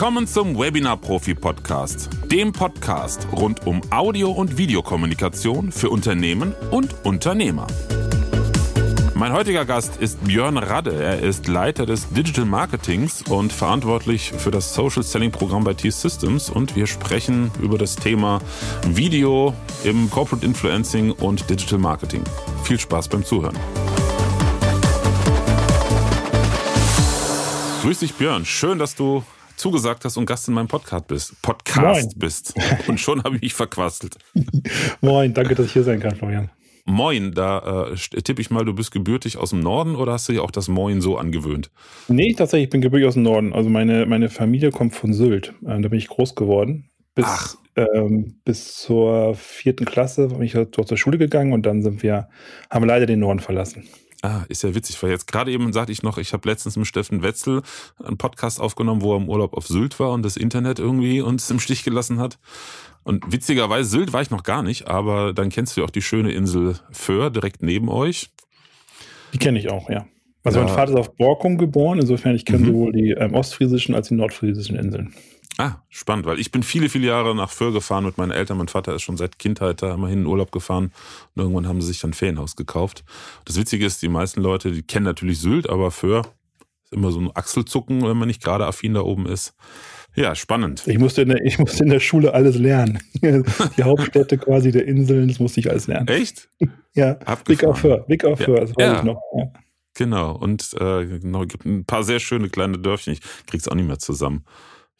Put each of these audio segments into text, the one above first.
Willkommen zum Webinar Profi Podcast, dem Podcast rund um Audio- und Videokommunikation für Unternehmen und Unternehmer. Mein heutiger Gast ist Björn Radde. Er ist Leiter des Digital Marketings und verantwortlich für das Social Selling Programm bei T-Systems. Und wir sprechen über das Thema Video im Corporate Influencing und Digital Marketing. Viel Spaß beim Zuhören. Grüß dich, Björn. Schön, dass du zugesagt hast und Gast in meinem Podcast bist. Podcast Moin. bist. Und schon habe ich mich verquastelt. Moin, danke, dass ich hier sein kann, Florian. Moin, da äh, tippe ich mal, du bist gebürtig aus dem Norden oder hast du dir auch das Moin so angewöhnt? Nee, tatsächlich, ich bin gebürtig aus dem Norden. Also meine, meine Familie kommt von Sylt. Ähm, da bin ich groß geworden. Bis, ähm, bis zur vierten Klasse bin ich dort zur Schule gegangen und dann sind wir, haben leider den Norden verlassen. Ah, ist ja witzig, weil jetzt gerade eben sagte ich noch, ich habe letztens mit Steffen Wetzel einen Podcast aufgenommen, wo er im Urlaub auf Sylt war und das Internet irgendwie uns im Stich gelassen hat. Und witzigerweise, Sylt war ich noch gar nicht, aber dann kennst du ja auch die schöne Insel Föhr direkt neben euch. Die kenne ich auch, ja. Also ja. mein Vater ist auf Borkum geboren, insofern ich kenne mhm. sowohl die ähm, ostfriesischen als die nordfriesischen Inseln. Ah, spannend, weil ich bin viele, viele Jahre nach Föhr gefahren mit meinen Eltern. Mein Vater ist schon seit Kindheit da immer hin in Urlaub gefahren und irgendwann haben sie sich dann ein Ferienhaus gekauft. Das Witzige ist, die meisten Leute, die kennen natürlich Sylt, aber Föhr ist immer so ein Achselzucken, wenn man nicht gerade affin da oben ist. Ja, spannend. Ich musste in der, ich musste in der Schule alles lernen. Die Hauptstädte quasi der Inseln, das musste ich alles lernen. Echt? ja. Wick auf Föhr, Wick auf Föhr, das weiß ja. ich noch. Ja. Genau, und äh, genau, gibt ein paar sehr schöne kleine Dörfchen. Ich krieg's auch nicht mehr zusammen.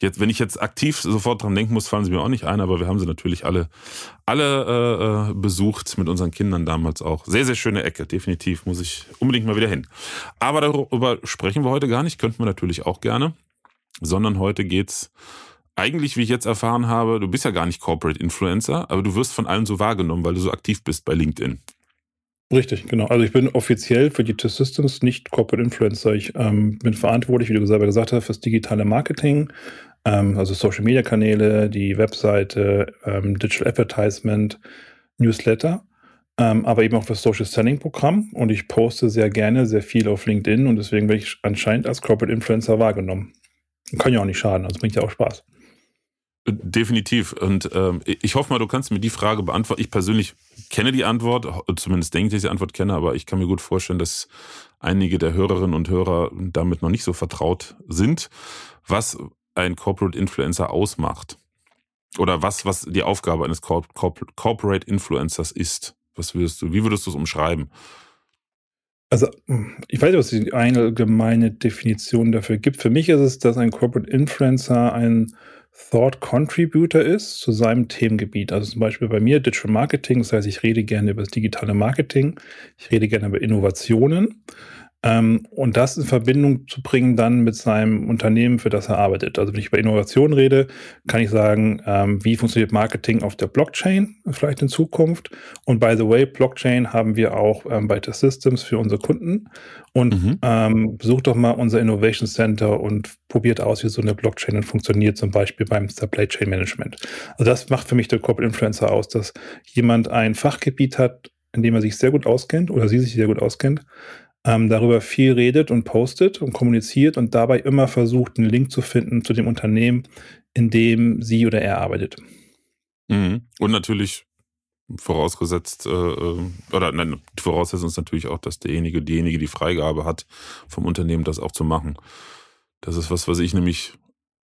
Jetzt, wenn ich jetzt aktiv sofort dran denken muss, fallen sie mir auch nicht ein, aber wir haben sie natürlich alle, alle äh, äh, besucht mit unseren Kindern damals auch. Sehr, sehr schöne Ecke, definitiv. Muss ich unbedingt mal wieder hin. Aber darüber sprechen wir heute gar nicht, könnten wir natürlich auch gerne. Sondern heute geht's eigentlich, wie ich jetzt erfahren habe, du bist ja gar nicht Corporate Influencer, aber du wirst von allen so wahrgenommen, weil du so aktiv bist bei LinkedIn. Richtig, genau. Also ich bin offiziell für die T-Systems nicht Corporate Influencer. Ich ähm, bin verantwortlich, wie du selber gesagt hast, fürs digitale Marketing ähm, also Social Media Kanäle, die Webseite, ähm, Digital Advertisement, Newsletter, ähm, aber eben auch das Social Selling Programm. Und ich poste sehr gerne, sehr viel auf LinkedIn und deswegen werde ich anscheinend als Corporate Influencer wahrgenommen. Kann ja auch nicht schaden, also bringt ja auch Spaß. Äh, definitiv. Und ähm, ich hoffe mal, du kannst mir die Frage beantworten. Ich persönlich kenne die Antwort, zumindest denke ich, dass ich die Antwort kenne, aber ich kann mir gut vorstellen, dass einige der Hörerinnen und Hörer damit noch nicht so vertraut sind. Was ein Corporate Influencer ausmacht. Oder was, was die Aufgabe eines Cor Cor Corporate Influencers ist. Was würdest du, wie würdest du es umschreiben? Also, ich weiß nicht, was die allgemeine Definition dafür gibt. Für mich ist es, dass ein Corporate Influencer ein Thought Contributor ist zu seinem Themengebiet. Also zum Beispiel bei mir Digital Marketing, das heißt, ich rede gerne über das digitale Marketing, ich rede gerne über Innovationen. Ähm, und das in Verbindung zu bringen dann mit seinem Unternehmen, für das er arbeitet. Also wenn ich über Innovation rede, kann ich sagen, ähm, wie funktioniert Marketing auf der Blockchain vielleicht in Zukunft? Und by the way, Blockchain haben wir auch ähm, bei Test Systems für unsere Kunden. Und mhm. besucht ähm, doch mal unser Innovation Center und probiert aus, wie so eine Blockchain dann funktioniert, zum Beispiel beim Supply Chain Management. Also das macht für mich der Corporate Influencer aus, dass jemand ein Fachgebiet hat, in dem er sich sehr gut auskennt oder sie sich sehr gut auskennt ähm, darüber viel redet und postet und kommuniziert und dabei immer versucht, einen Link zu finden zu dem Unternehmen, in dem sie oder er arbeitet. Mhm. Und natürlich vorausgesetzt, äh, äh oder nein, vorausgesetzt ist natürlich auch, dass derjenige, diejenige die Freigabe hat, vom Unternehmen das auch zu machen. Das ist was, was ich nämlich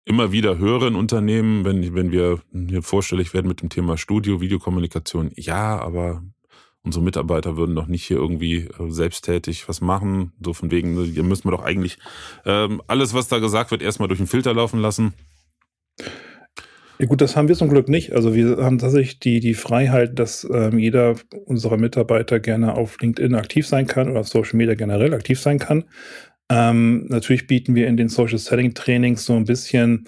immer wieder höre in Unternehmen, wenn, wenn wir hier vorstellig werden mit dem Thema Studio, Videokommunikation. Ja, aber unsere Mitarbeiter würden doch nicht hier irgendwie äh, selbsttätig was machen. So von wegen, ne, hier müssen wir doch eigentlich ähm, alles, was da gesagt wird, erstmal durch den Filter laufen lassen. Ja, gut, das haben wir zum Glück nicht. Also wir haben tatsächlich die, die Freiheit, dass ähm, jeder unserer Mitarbeiter gerne auf LinkedIn aktiv sein kann oder auf Social Media generell aktiv sein kann. Ähm, natürlich bieten wir in den Social Selling Trainings so ein bisschen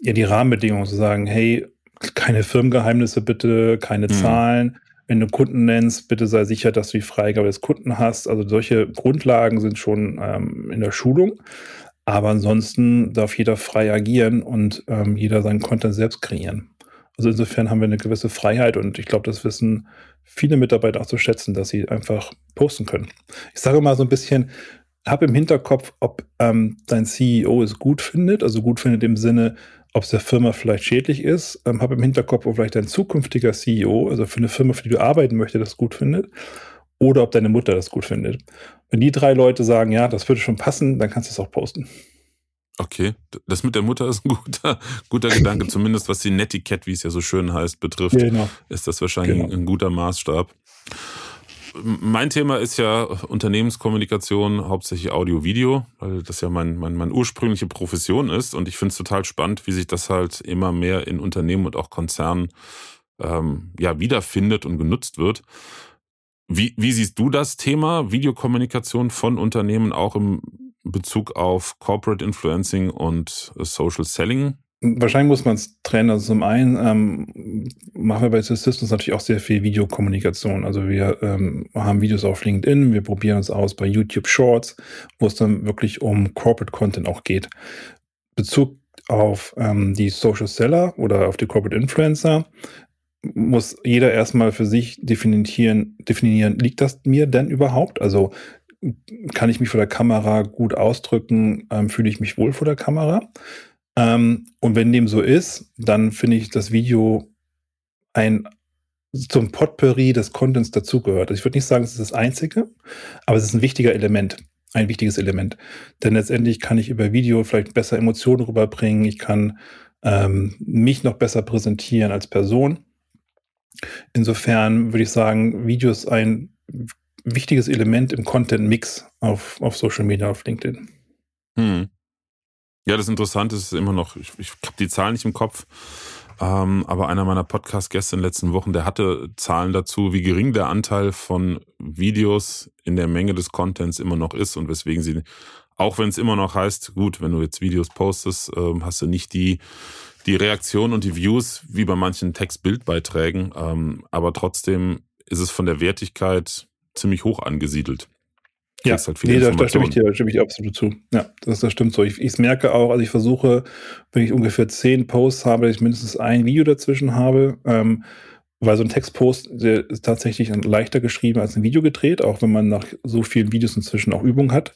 ja, die Rahmenbedingungen zu sagen, hey, keine Firmengeheimnisse bitte, keine mhm. Zahlen, wenn du Kunden nennst, bitte sei sicher, dass du die Freigabe des Kunden hast. Also solche Grundlagen sind schon ähm, in der Schulung. Aber ansonsten darf jeder frei agieren und ähm, jeder seinen Content selbst kreieren. Also insofern haben wir eine gewisse Freiheit und ich glaube, das wissen viele Mitarbeiter auch zu schätzen, dass sie einfach posten können. Ich sage mal so ein bisschen, hab im Hinterkopf, ob ähm, dein CEO es gut findet, also gut findet im Sinne, ob es der Firma vielleicht schädlich ist, ähm, habe im Hinterkopf, ob vielleicht dein zukünftiger CEO, also für eine Firma, für die du arbeiten möchtest, das gut findet, oder ob deine Mutter das gut findet. Wenn die drei Leute sagen, ja, das würde schon passen, dann kannst du es auch posten. Okay, das mit der Mutter ist ein guter, guter Gedanke, zumindest was die Netiquette, wie es ja so schön heißt, betrifft, genau. ist das wahrscheinlich genau. ein guter Maßstab mein Thema ist ja Unternehmenskommunikation, hauptsächlich Audio-Video, weil das ja mein, mein, meine ursprüngliche Profession ist. Und ich finde es total spannend, wie sich das halt immer mehr in Unternehmen und auch Konzernen ähm, ja, wiederfindet und genutzt wird. Wie, wie siehst du das Thema Videokommunikation von Unternehmen auch im Bezug auf Corporate Influencing und Social Selling? Wahrscheinlich muss man es trennen. Also zum einen ähm, machen wir bei Systems natürlich auch sehr viel Videokommunikation. Also wir ähm, haben Videos auf LinkedIn, wir probieren es aus bei YouTube Shorts, wo es dann wirklich um Corporate Content auch geht. Bezug auf ähm, die Social Seller oder auf die Corporate Influencer muss jeder erstmal für sich definieren, definieren, liegt das mir denn überhaupt? Also kann ich mich vor der Kamera gut ausdrücken? Ähm, fühle ich mich wohl vor der Kamera? Ähm, und wenn dem so ist, dann finde ich das Video ein zum Potpourri des Contents dazugehört. Also ich würde nicht sagen, es ist das einzige, aber es ist ein wichtiger Element, ein wichtiges Element. Denn letztendlich kann ich über Video vielleicht besser Emotionen rüberbringen, ich kann ähm, mich noch besser präsentieren als Person. Insofern würde ich sagen, Video ist ein wichtiges Element im Content-Mix auf, auf Social Media, auf LinkedIn. Hm. Ja, das Interessante ist immer noch, ich, ich habe die Zahlen nicht im Kopf, ähm, aber einer meiner Podcast-Gäste in den letzten Wochen, der hatte Zahlen dazu, wie gering der Anteil von Videos in der Menge des Contents immer noch ist und weswegen sie, auch wenn es immer noch heißt, gut, wenn du jetzt Videos postest, ähm, hast du nicht die, die Reaktion und die Views wie bei manchen Text-Bild-Beiträgen, ähm, aber trotzdem ist es von der Wertigkeit ziemlich hoch angesiedelt ja. halt viele nee, da, da, stimme ich dir, stimme ich absolut zu. Ja, das, das stimmt so. Ich, ich merke auch, also ich versuche, wenn ich ungefähr zehn Posts habe, dass ich mindestens ein Video dazwischen habe. Ähm, weil so ein Textpost der ist tatsächlich leichter geschrieben als ein Video gedreht, auch wenn man nach so vielen Videos inzwischen auch Übung hat.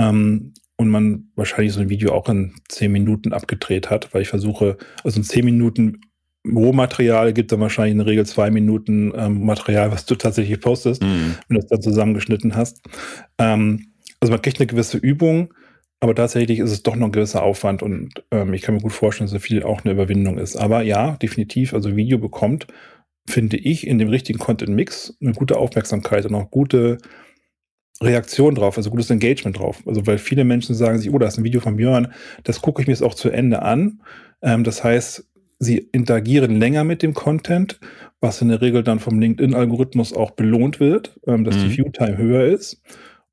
Ähm, und man wahrscheinlich so ein Video auch in zehn Minuten abgedreht hat, weil ich versuche, also in zehn Minuten Rohmaterial gibt dann wahrscheinlich in der Regel zwei Minuten ähm, Material, was du tatsächlich postest, mhm. wenn du es dann zusammengeschnitten hast. Ähm, also man kriegt eine gewisse Übung, aber tatsächlich ist es doch noch ein gewisser Aufwand und ähm, ich kann mir gut vorstellen, dass so viel auch eine Überwindung ist. Aber ja, definitiv, also Video bekommt, finde ich, in dem richtigen Content-Mix eine gute Aufmerksamkeit und auch gute Reaktion drauf, also gutes Engagement drauf. Also weil viele Menschen sagen sich, oh, da ist ein Video von Björn, das gucke ich mir jetzt auch zu Ende an. Ähm, das heißt, sie interagieren länger mit dem Content, was in der Regel dann vom LinkedIn-Algorithmus auch belohnt wird, ähm, dass mhm. die View-Time höher ist.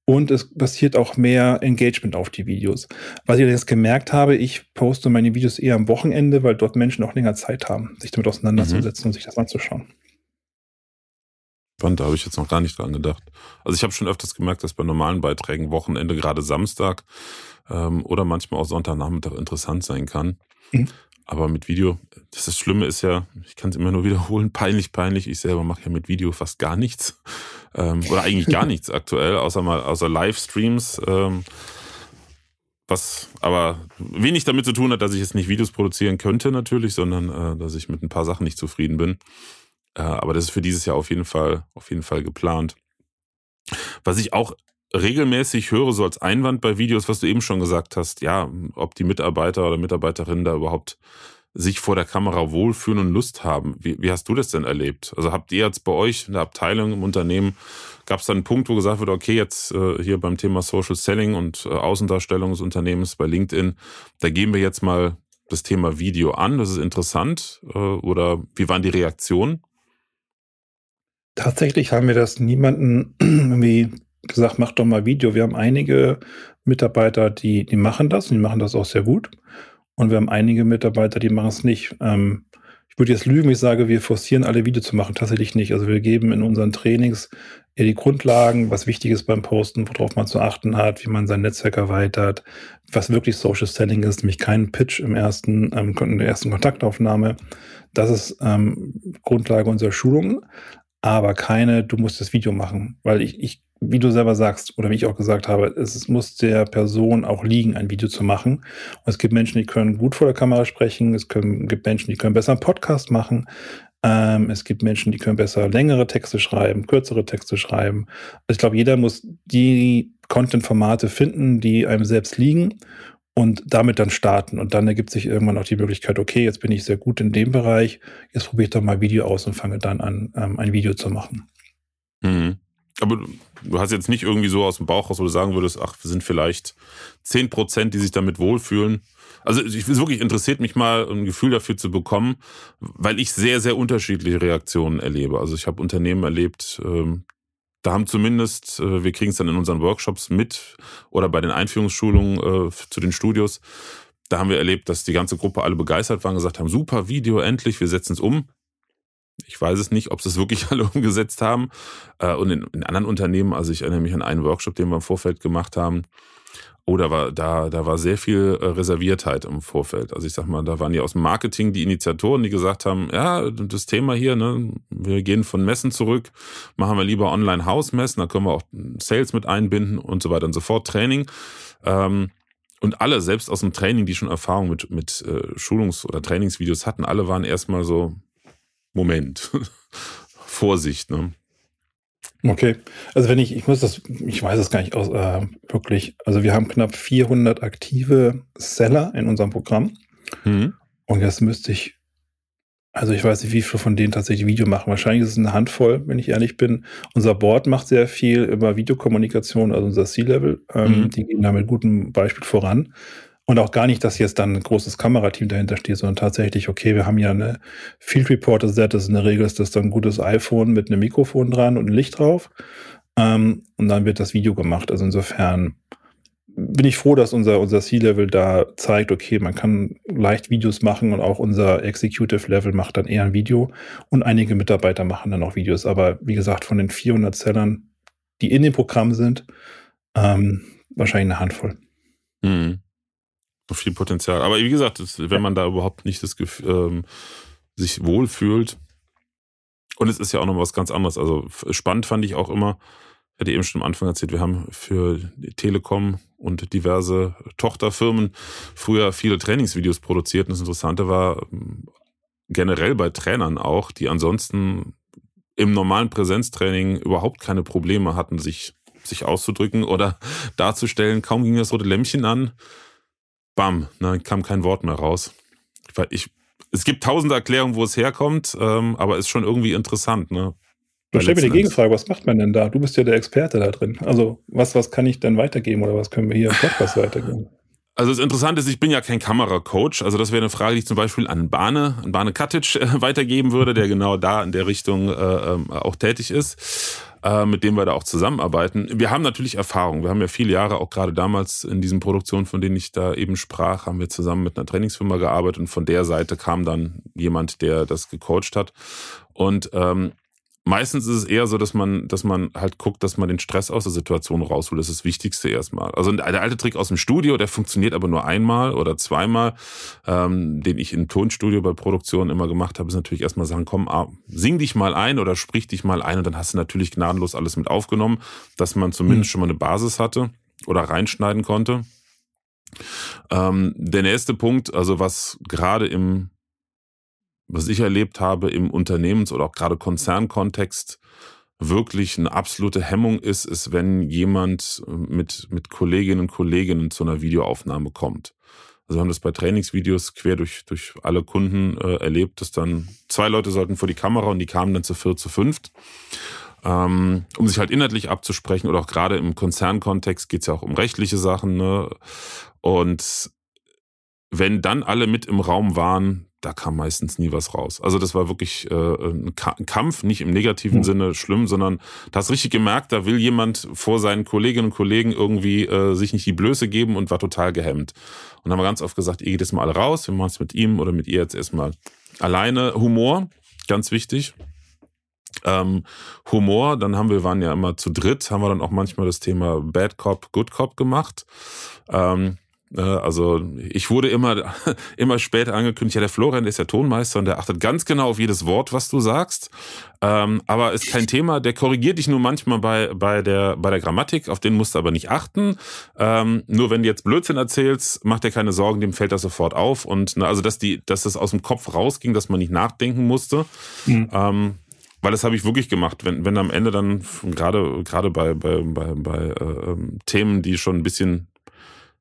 Und es passiert auch mehr Engagement auf die Videos. Was ich jetzt gemerkt habe, ich poste meine Videos eher am Wochenende, weil dort Menschen auch länger Zeit haben, sich damit auseinanderzusetzen mhm. und sich das anzuschauen. Spannend, da habe ich jetzt noch gar nicht dran gedacht. Also ich habe schon öfters gemerkt, dass bei normalen Beiträgen Wochenende gerade Samstag ähm, oder manchmal auch Sonntagnachmittag interessant sein kann. Mhm. Aber mit Video, das, das Schlimme ist ja, ich kann es immer nur wiederholen, peinlich, peinlich. Ich selber mache ja mit Video fast gar nichts. Ähm, oder eigentlich gar nichts aktuell, außer mal, außer Livestreams. Ähm, was aber wenig damit zu tun hat, dass ich jetzt nicht Videos produzieren könnte natürlich, sondern äh, dass ich mit ein paar Sachen nicht zufrieden bin. Äh, aber das ist für dieses Jahr auf jeden Fall, auf jeden Fall geplant. Was ich auch regelmäßig höre, so als Einwand bei Videos, was du eben schon gesagt hast, ja, ob die Mitarbeiter oder Mitarbeiterinnen da überhaupt sich vor der Kamera wohlfühlen und Lust haben. Wie, wie hast du das denn erlebt? Also habt ihr jetzt bei euch in der Abteilung im Unternehmen, gab es da einen Punkt, wo gesagt wird, okay, jetzt äh, hier beim Thema Social Selling und äh, Außendarstellung des Unternehmens bei LinkedIn, da gehen wir jetzt mal das Thema Video an, das ist interessant. Äh, oder wie waren die Reaktionen? Tatsächlich haben wir das niemanden irgendwie gesagt, mach doch mal Video. Wir haben einige Mitarbeiter, die, die machen das und die machen das auch sehr gut. Und wir haben einige Mitarbeiter, die machen es nicht. Ähm, ich würde jetzt lügen, ich sage, wir forcieren alle Video zu machen. Tatsächlich nicht. Also wir geben in unseren Trainings eher die Grundlagen, was wichtig ist beim Posten, worauf man zu achten hat, wie man sein Netzwerk erweitert, was wirklich Social Selling ist, nämlich keinen Pitch im ersten, ähm, in der ersten Kontaktaufnahme. Das ist ähm, Grundlage unserer Schulungen aber keine, du musst das Video machen. Weil ich, ich wie du selber sagst oder wie ich auch gesagt habe, es, muss der Person auch liegen, ein Video zu machen. Und es gibt Menschen, die können gut vor der Kamera sprechen. Es können, gibt Menschen, die können besser einen Podcast machen. Ähm, es gibt Menschen, die können besser längere Texte schreiben, kürzere Texte schreiben. Also ich glaube, jeder muss die Content-Formate finden, die einem selbst liegen und damit dann starten. Und dann ergibt sich irgendwann auch die Möglichkeit, okay, jetzt bin ich sehr gut in dem Bereich, jetzt probiere ich doch mal Video aus und fange dann an, ähm, ein Video zu machen. Mhm. Aber du hast jetzt nicht irgendwie so aus dem Bauch raus, wo du sagen würdest, ach, wir sind vielleicht 10 Prozent, die sich damit wohlfühlen. Also ich wirklich interessiert mich mal, ein Gefühl dafür zu bekommen, weil ich sehr, sehr unterschiedliche Reaktionen erlebe. Also ich habe Unternehmen erlebt, ähm, da haben zumindest, äh, wir kriegen es dann in unseren Workshops mit oder bei den Einführungsschulungen äh, zu den Studios, da haben wir erlebt, dass die ganze Gruppe alle begeistert waren, gesagt haben, super Video, endlich, wir setzen es um. Ich weiß es nicht, ob sie es wirklich alle umgesetzt haben. Äh, und in, in, anderen Unternehmen, also ich erinnere mich an einen Workshop, den wir im Vorfeld gemacht haben. Oh, da war, da, da war sehr viel äh, Reserviertheit im Vorfeld. Also ich sag mal, da waren ja aus dem Marketing die Initiatoren, die gesagt haben, ja, das Thema hier, ne, wir gehen von Messen zurück, machen wir lieber Online-Hausmessen, da können wir auch Sales mit einbinden und so weiter und so fort, Training. Ähm, und alle, selbst aus dem Training, die schon Erfahrung mit, mit äh, Schulungs- oder Trainingsvideos hatten, alle waren erstmal so, Moment. Vorsicht, ne? Okay, also wenn ich, ich muss das, ich weiß es gar nicht aus, äh, wirklich. Also wir haben knapp 400 aktive Seller in unserem Programm. Mhm. Und jetzt müsste ich, also ich weiß nicht, wie viele von denen tatsächlich Video machen. Wahrscheinlich ist es eine Handvoll, wenn ich ehrlich bin. Unser Board macht sehr viel über Videokommunikation, also unser C-Level. Ähm, mhm. Die gehen da mit gutem Beispiel voran. Und auch gar nicht, dass jetzt dann ein großes Kamerateam dahinter steht, sondern tatsächlich, okay, wir haben ja eine Field Reporter Set, das ist in der Regel ist das dann ein gutes iPhone mit einem Mikrofon dran und ein Licht drauf. Ähm, und dann wird das Video gemacht. Also insofern bin ich froh, dass unser, unser C-Level da zeigt, okay, man kann leicht Videos machen und auch unser Executive-Level macht dann eher ein Video und einige Mitarbeiter machen dann auch Videos. Aber wie gesagt, von den 400 Sellern, die in dem Programm sind, ähm, wahrscheinlich eine Handvoll. Hm so viel Potenzial. Aber wie gesagt, das, wenn man da überhaupt nicht das Gefühl, ähm, sich wohlfühlt. Und es ist ja auch noch was ganz anderes. Also spannend fand ich auch immer, hatte eben schon am Anfang erzählt, wir haben für Telekom und diverse Tochterfirmen früher viele Trainingsvideos produziert. Und das Interessante war generell bei Trainern auch, die ansonsten im normalen Präsenztraining überhaupt keine Probleme hatten, sich, sich auszudrücken oder darzustellen. Kaum ging das rote Lämmchen an, bam, ne, kam kein Wort mehr raus. Ich, ich, es gibt tausende Erklärungen, wo es herkommt, ähm, aber ist schon irgendwie interessant. Ne? Du stell mir die Gegenfrage, was macht man denn da? Du bist ja der Experte da drin. Also was, was kann ich denn weitergeben oder was können wir hier im Podcast weitergeben? Also das Interessante ist, ich bin ja kein Kameracoach. Also das wäre eine Frage, die ich zum Beispiel an Bane, an Bane Katic äh, weitergeben würde, der genau da in der Richtung äh, ähm, auch tätig ist. Äh, mit dem wir da auch zusammenarbeiten. Wir haben natürlich Erfahrung. Wir haben ja viele Jahre, auch gerade damals in diesen Produktionen, von denen ich da eben sprach, haben wir zusammen mit einer Trainingsfirma gearbeitet und von der Seite kam dann jemand, der das gecoacht hat. Und ähm, meistens ist es eher so, dass man, dass man halt guckt, dass man den Stress aus der Situation rausholt. Das ist das Wichtigste erstmal. Also der alte Trick aus dem Studio, der funktioniert aber nur einmal oder zweimal, ähm, den ich im Tonstudio bei Produktionen immer gemacht habe, ist natürlich erstmal sagen, komm, ah, sing dich mal ein oder sprich dich mal ein und dann hast du natürlich gnadenlos alles mit aufgenommen, dass man zumindest mhm. schon mal eine Basis hatte oder reinschneiden konnte. Ähm, der nächste Punkt, also was gerade im was ich erlebt habe im Unternehmens- oder auch gerade Konzernkontext, wirklich eine absolute Hemmung ist, ist, wenn jemand äh, mit, mit Kolleginnen und Kollegen zu einer Videoaufnahme kommt. Also wir haben das bei Trainingsvideos quer durch, durch alle Kunden äh, erlebt, dass dann zwei Leute sollten vor die Kamera und die kamen dann zu viert, zu fünft. Ähm, um sich halt inhaltlich abzusprechen oder auch gerade im Konzernkontext geht es ja auch um rechtliche Sachen. Ne? Und wenn dann alle mit im Raum waren, da kam meistens nie was raus. Also das war wirklich äh, ein, Ka ein, Kampf, nicht im negativen mhm. Sinne schlimm, sondern da hast richtig gemerkt, da will jemand vor seinen Kolleginnen und Kollegen irgendwie äh, sich nicht die Blöße geben und war total gehemmt. Und dann haben wir ganz oft gesagt, ihr geht jetzt mal alle raus, wir machen es mit ihm oder mit ihr jetzt erstmal alleine. Humor, ganz wichtig. Ähm, Humor, dann haben wir, waren ja immer zu dritt, haben wir dann auch manchmal das Thema Bad Cop, Good Cop gemacht. Ähm, Ne, also ich wurde immer, immer später angekündigt, ja, der Florian der ist der Tonmeister und der achtet ganz genau auf jedes Wort, was du sagst. Ähm, aber ist kein Thema, der korrigiert dich nur manchmal bei, bei, der, bei der Grammatik, auf den musst du aber nicht achten. Ähm, nur wenn du jetzt Blödsinn erzählst, macht er keine Sorgen, dem fällt das sofort auf. Und ne, also dass die, dass das aus dem Kopf rausging, dass man nicht nachdenken musste. Mhm. weil das habe ich wirklich gemacht. Wenn, wenn am Ende dann, gerade, gerade bei, bei, bei, bei äh, Themen, die schon ein bisschen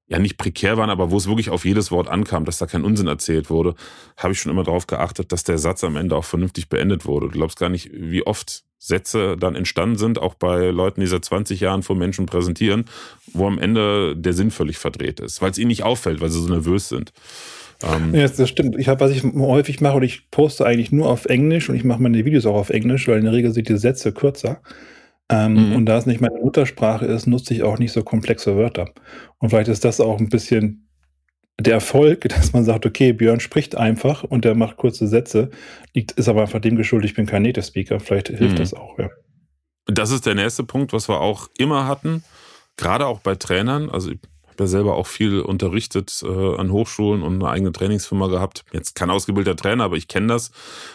ja nicht prekär waren, aber wo es wirklich auf jedes Wort ankam, dass da kein Unsinn erzählt wurde, habe ich schon immer darauf geachtet, dass der Satz am Ende auch vernünftig beendet wurde. Du glaubst gar nicht, wie oft Sätze dann entstanden sind, auch bei Leuten, die seit 20 Jahren vor Menschen präsentieren, wo am Ende der Sinn völlig verdreht ist, weil es ihnen nicht auffällt, weil sie so nervös sind. Ähm ja, das stimmt. Ich habe, was ich häufig mache, und ich poste eigentlich nur auf Englisch und ich mache meine Videos auch auf Englisch, weil in der Regel sind die Sätze kürzer. Ähm, mhm. Und da es nicht meine Muttersprache ist, nutze ich auch nicht so komplexe Wörter. Und vielleicht ist das auch ein bisschen der Erfolg, dass man sagt, okay, Björn spricht einfach und der macht kurze Sätze, liegt, ist aber einfach dem geschuldet, ich bin kein Native Speaker. Vielleicht hilft mhm. das auch, ja. Das ist der nächste Punkt, was wir auch immer hatten, gerade auch bei Trainern. Also ich habe ja selber auch viel unterrichtet äh, an Hochschulen und eine eigene Trainingsfirma gehabt. Jetzt kein ausgebildeter Trainer, aber ich kenne das.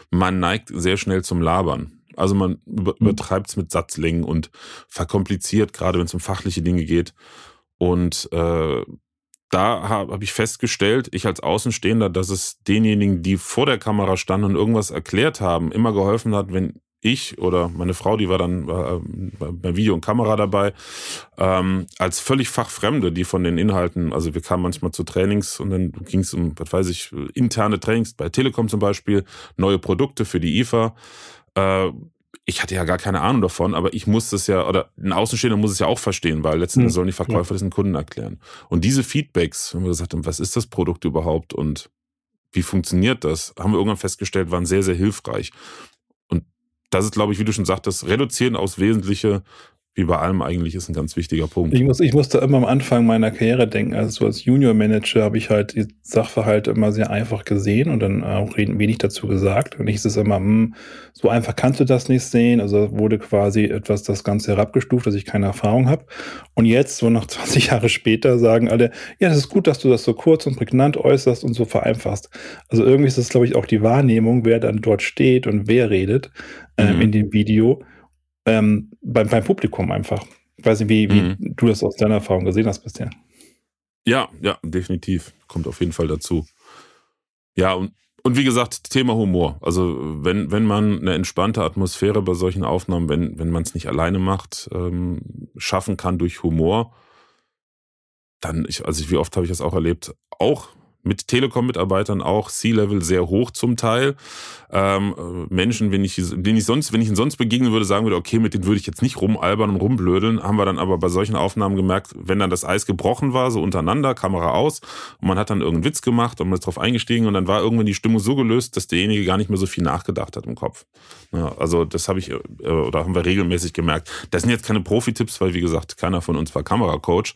Man neigt sehr schnell zum Labern. Also man hm. übertreibt es mit Satzlängen und verkompliziert, gerade wenn es um fachliche Dinge geht. Und äh, da habe hab ich festgestellt, ich als Außenstehender, dass es denjenigen, die vor der Kamera standen und irgendwas erklärt haben, immer geholfen hat, wenn ich oder meine Frau, die war dann äh, äh bei Video und Kamera dabei, ähm, als völlig Fachfremde, die von den Inhalten, also wir kamen manchmal zu Trainings und dann ging es um, was weiß ich, äh, interne Trainings bei Telekom zum Beispiel, neue Produkte für die IFA. Äh, ich hatte ja gar keine Ahnung davon, aber ich muss das ja, oder ein Außenstehender muss es ja auch verstehen, weil letztendlich hm, Endes sollen die Verkäufer ja. das den Kunden erklären. Und diese Feedbacks, wenn wir gesagt haben, was ist das Produkt überhaupt und wie funktioniert das, haben wir irgendwann festgestellt, waren sehr, sehr hilfreich. Und das ist, glaube ich, wie du schon sagtest, reduzieren aufs Wesentliche über allem eigentlich ist ein ganz wichtiger Punkt. Ich, muss, ich musste immer am Anfang meiner Karriere denken. Also so als Junior Manager habe ich halt die Sachverhalte immer sehr einfach gesehen und dann äh, auch wenig dazu gesagt. Und ich ist es immer, mh, hm, so einfach kannst du das nicht sehen. Also wurde quasi etwas das Ganze herabgestuft, dass ich keine Erfahrung habe. Und jetzt, so nach 20 Jahre später, sagen alle, ja, das ist gut, dass du das so kurz und prägnant äußerst und so vereinfachst. Also irgendwie ist das, glaube ich, auch die Wahrnehmung, wer dann dort steht und wer redet äh, mhm. in dem Video. Ähm, beim, beim Publikum einfach. Ich weiß nicht, wie, wie mhm. du das aus deiner Erfahrung gesehen hast bisher. Ja, ja, definitiv. Kommt auf jeden Fall dazu. Ja, und, und wie gesagt, Thema Humor. Also, wenn, wenn man eine entspannte Atmosphäre bei solchen Aufnahmen, wenn, wenn man es nicht alleine macht, ähm, schaffen kann durch Humor, dann, ich, also wie oft habe ich das auch erlebt, auch mit Telekom-Mitarbeitern auch C-Level sehr hoch zum Teil. Ähm, Menschen, wenn ich, denen ich sonst, wenn ich ihnen sonst begegnen würde, sagen würde, okay, mit denen würde ich jetzt nicht rumalbern und rumblödeln. Haben wir dann aber bei solchen Aufnahmen gemerkt, wenn dann das Eis gebrochen war, so untereinander, Kamera aus, und man hat dann irgendeinen Witz gemacht und man ist drauf eingestiegen und dann war irgendwann die Stimmung so gelöst, dass derjenige gar nicht mehr so viel nachgedacht hat im Kopf. Ja, also das habe ich, äh, oder haben wir regelmäßig gemerkt. Das sind jetzt keine Profi-Tipps, weil wie gesagt, keiner von uns war Kameracoach.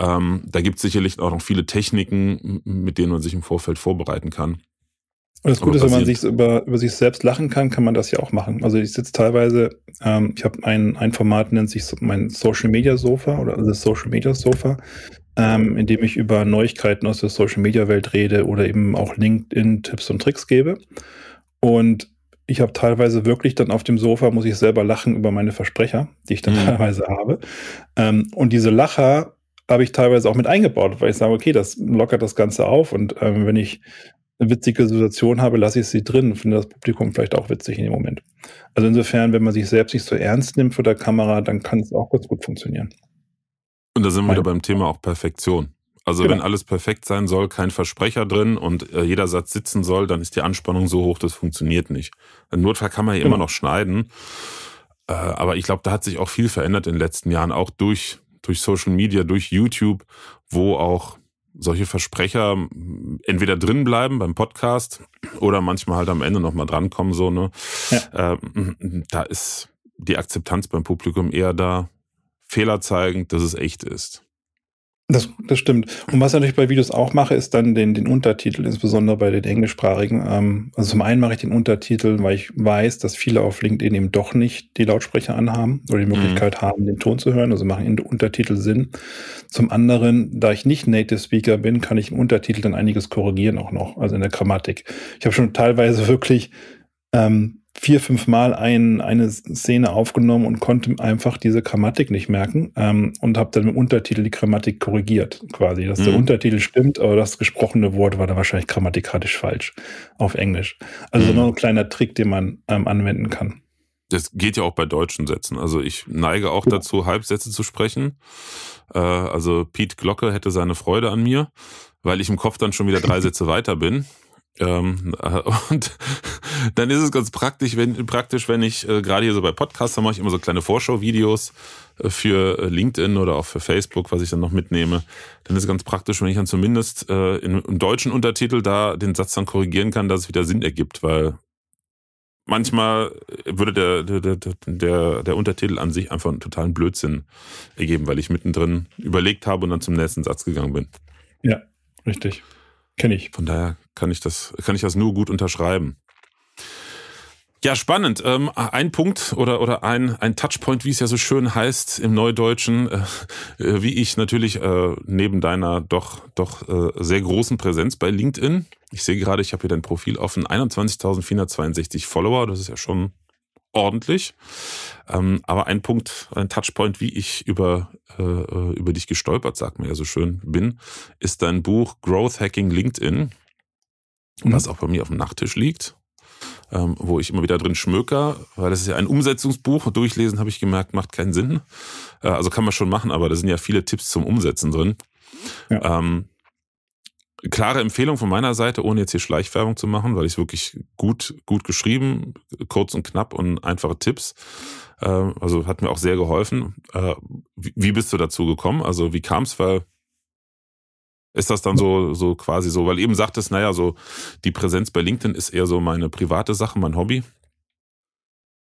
Ähm, da gibt es sicherlich auch noch viele Techniken, mit denen man sich im Vorfeld vorbereiten kann. Und das Gute ist, wenn man sich über, über sich selbst lachen kann, kann man das ja auch machen. Also ich sitze teilweise, ähm, ich habe ein, ein Format, nennt sich mein Social Media Sofa oder das Social Media Sofa, ähm, in dem ich über Neuigkeiten aus der Social Media Welt rede oder eben auch LinkedIn Tipps und Tricks gebe. Und ich habe teilweise wirklich dann auf dem Sofa, muss ich selber lachen über meine Versprecher, die ich dann mhm. teilweise habe. Ähm, und diese Lacher habe ich teilweise auch mit eingebaut, weil ich sage, okay, das lockert das Ganze auf und ähm, wenn ich eine witzige Situation habe, lasse ich sie drin, finde das Publikum vielleicht auch witzig in dem Moment. Also insofern, wenn man sich selbst nicht so ernst nimmt vor der Kamera, dann kann es auch ganz gut funktionieren. Und da sind wir wieder beim Thema auch Perfektion. Also genau. wenn alles perfekt sein soll, kein Versprecher drin und äh, jeder Satz sitzen soll, dann ist die Anspannung so hoch, das funktioniert nicht. Im Notfall kann man ja genau. immer noch schneiden. Äh, aber ich glaube, da hat sich auch viel verändert in den letzten Jahren, auch durch durch Social Media, durch YouTube, wo auch solche Versprecher entweder drin bleiben beim Podcast oder manchmal halt am Ende nochmal drankommen, so, ne? Ja. Ähm, da ist die Akzeptanz beim Publikum eher da, Fehler zeigen, dass es echt ist. Das, das stimmt. Und was ich natürlich bei Videos auch mache, ist dann den, den Untertitel, insbesondere bei den englischsprachigen. Ähm, also zum einen mache ich den Untertitel, weil ich weiß, dass viele auf LinkedIn eben doch nicht die Lautsprecher anhaben oder die Möglichkeit mhm. haben, den Ton zu hören. Also machen Untertitel Sinn. Zum anderen, da ich nicht Native Speaker bin, kann ich im Untertitel dann einiges korrigieren auch noch, also in der Grammatik. Ich habe schon teilweise wirklich ähm, vier, fünf Mal ein, eine Szene aufgenommen und konnte einfach diese Grammatik nicht merken ähm, und habe dann im Untertitel die Grammatik korrigiert, quasi, dass mhm. der Untertitel stimmt, aber das gesprochene Wort war dann wahrscheinlich grammatikalisch falsch auf Englisch. Also mhm. nur ein kleiner Trick, den man ähm, anwenden kann. Das geht ja auch bei deutschen Sätzen. Also ich neige auch ja. dazu, Halbsätze zu sprechen. Äh, also Pete Glocke hätte seine Freude an mir, weil ich im Kopf dann schon wieder drei Sätze weiter bin ähm, und dann ist es ganz praktisch, wenn, praktisch, wenn ich äh, gerade hier so bei Podcasts, da mache ich immer so kleine Vorschau-Videos äh, für äh, LinkedIn oder auch für Facebook, was ich dann noch mitnehme. Dann ist es ganz praktisch, wenn ich dann zumindest äh, im, im deutschen Untertitel da den Satz dann korrigieren kann, dass es wieder Sinn ergibt, weil manchmal äh, würde der, der, der, der Untertitel an sich einfach einen totalen Blödsinn ergeben, weil ich mittendrin überlegt habe und dann zum nächsten Satz gegangen bin. Ja, richtig. Kenne ich. Von daher kann ich das, kann ich das nur gut unterschreiben. Ja, spannend. Ähm, ein Punkt oder, oder ein, ein Touchpoint, wie es ja so schön heißt im Neudeutschen, äh, äh wie ich natürlich äh, neben deiner doch, doch äh, sehr großen Präsenz bei LinkedIn. Ich sehe gerade, ich habe hier dein Profil offen, 21.462 Follower, das ist ja schon ordentlich. Ähm, aber ein Punkt, ein Touchpoint, wie ich über, äh, äh über dich gestolpert, sagt mir ja so schön, bin, ist dein Buch Growth Hacking LinkedIn, mhm. was auch bei mir auf dem Nachttisch liegt. Ähm, wo ich immer wieder drin schmöker, weil das ist ja ein Umsetzungsbuch. Durchlesen habe ich gemerkt, macht keinen Sinn. Äh, also kann man schon machen, aber da sind ja viele Tipps zum Umsetzen drin. Ja. Ähm, klare Empfehlung von meiner Seite, ohne jetzt hier Schleichwerbung zu machen, weil ich es wirklich gut, gut geschrieben, kurz und knapp und einfache Tipps. Ähm, also hat mir auch sehr geholfen. Äh, wie, bist du dazu gekommen? Also wie kam es? Weil ist das dann so, so quasi so, weil eben sagtest, naja, so die Präsenz bei LinkedIn ist eher so meine private Sache, mein Hobby.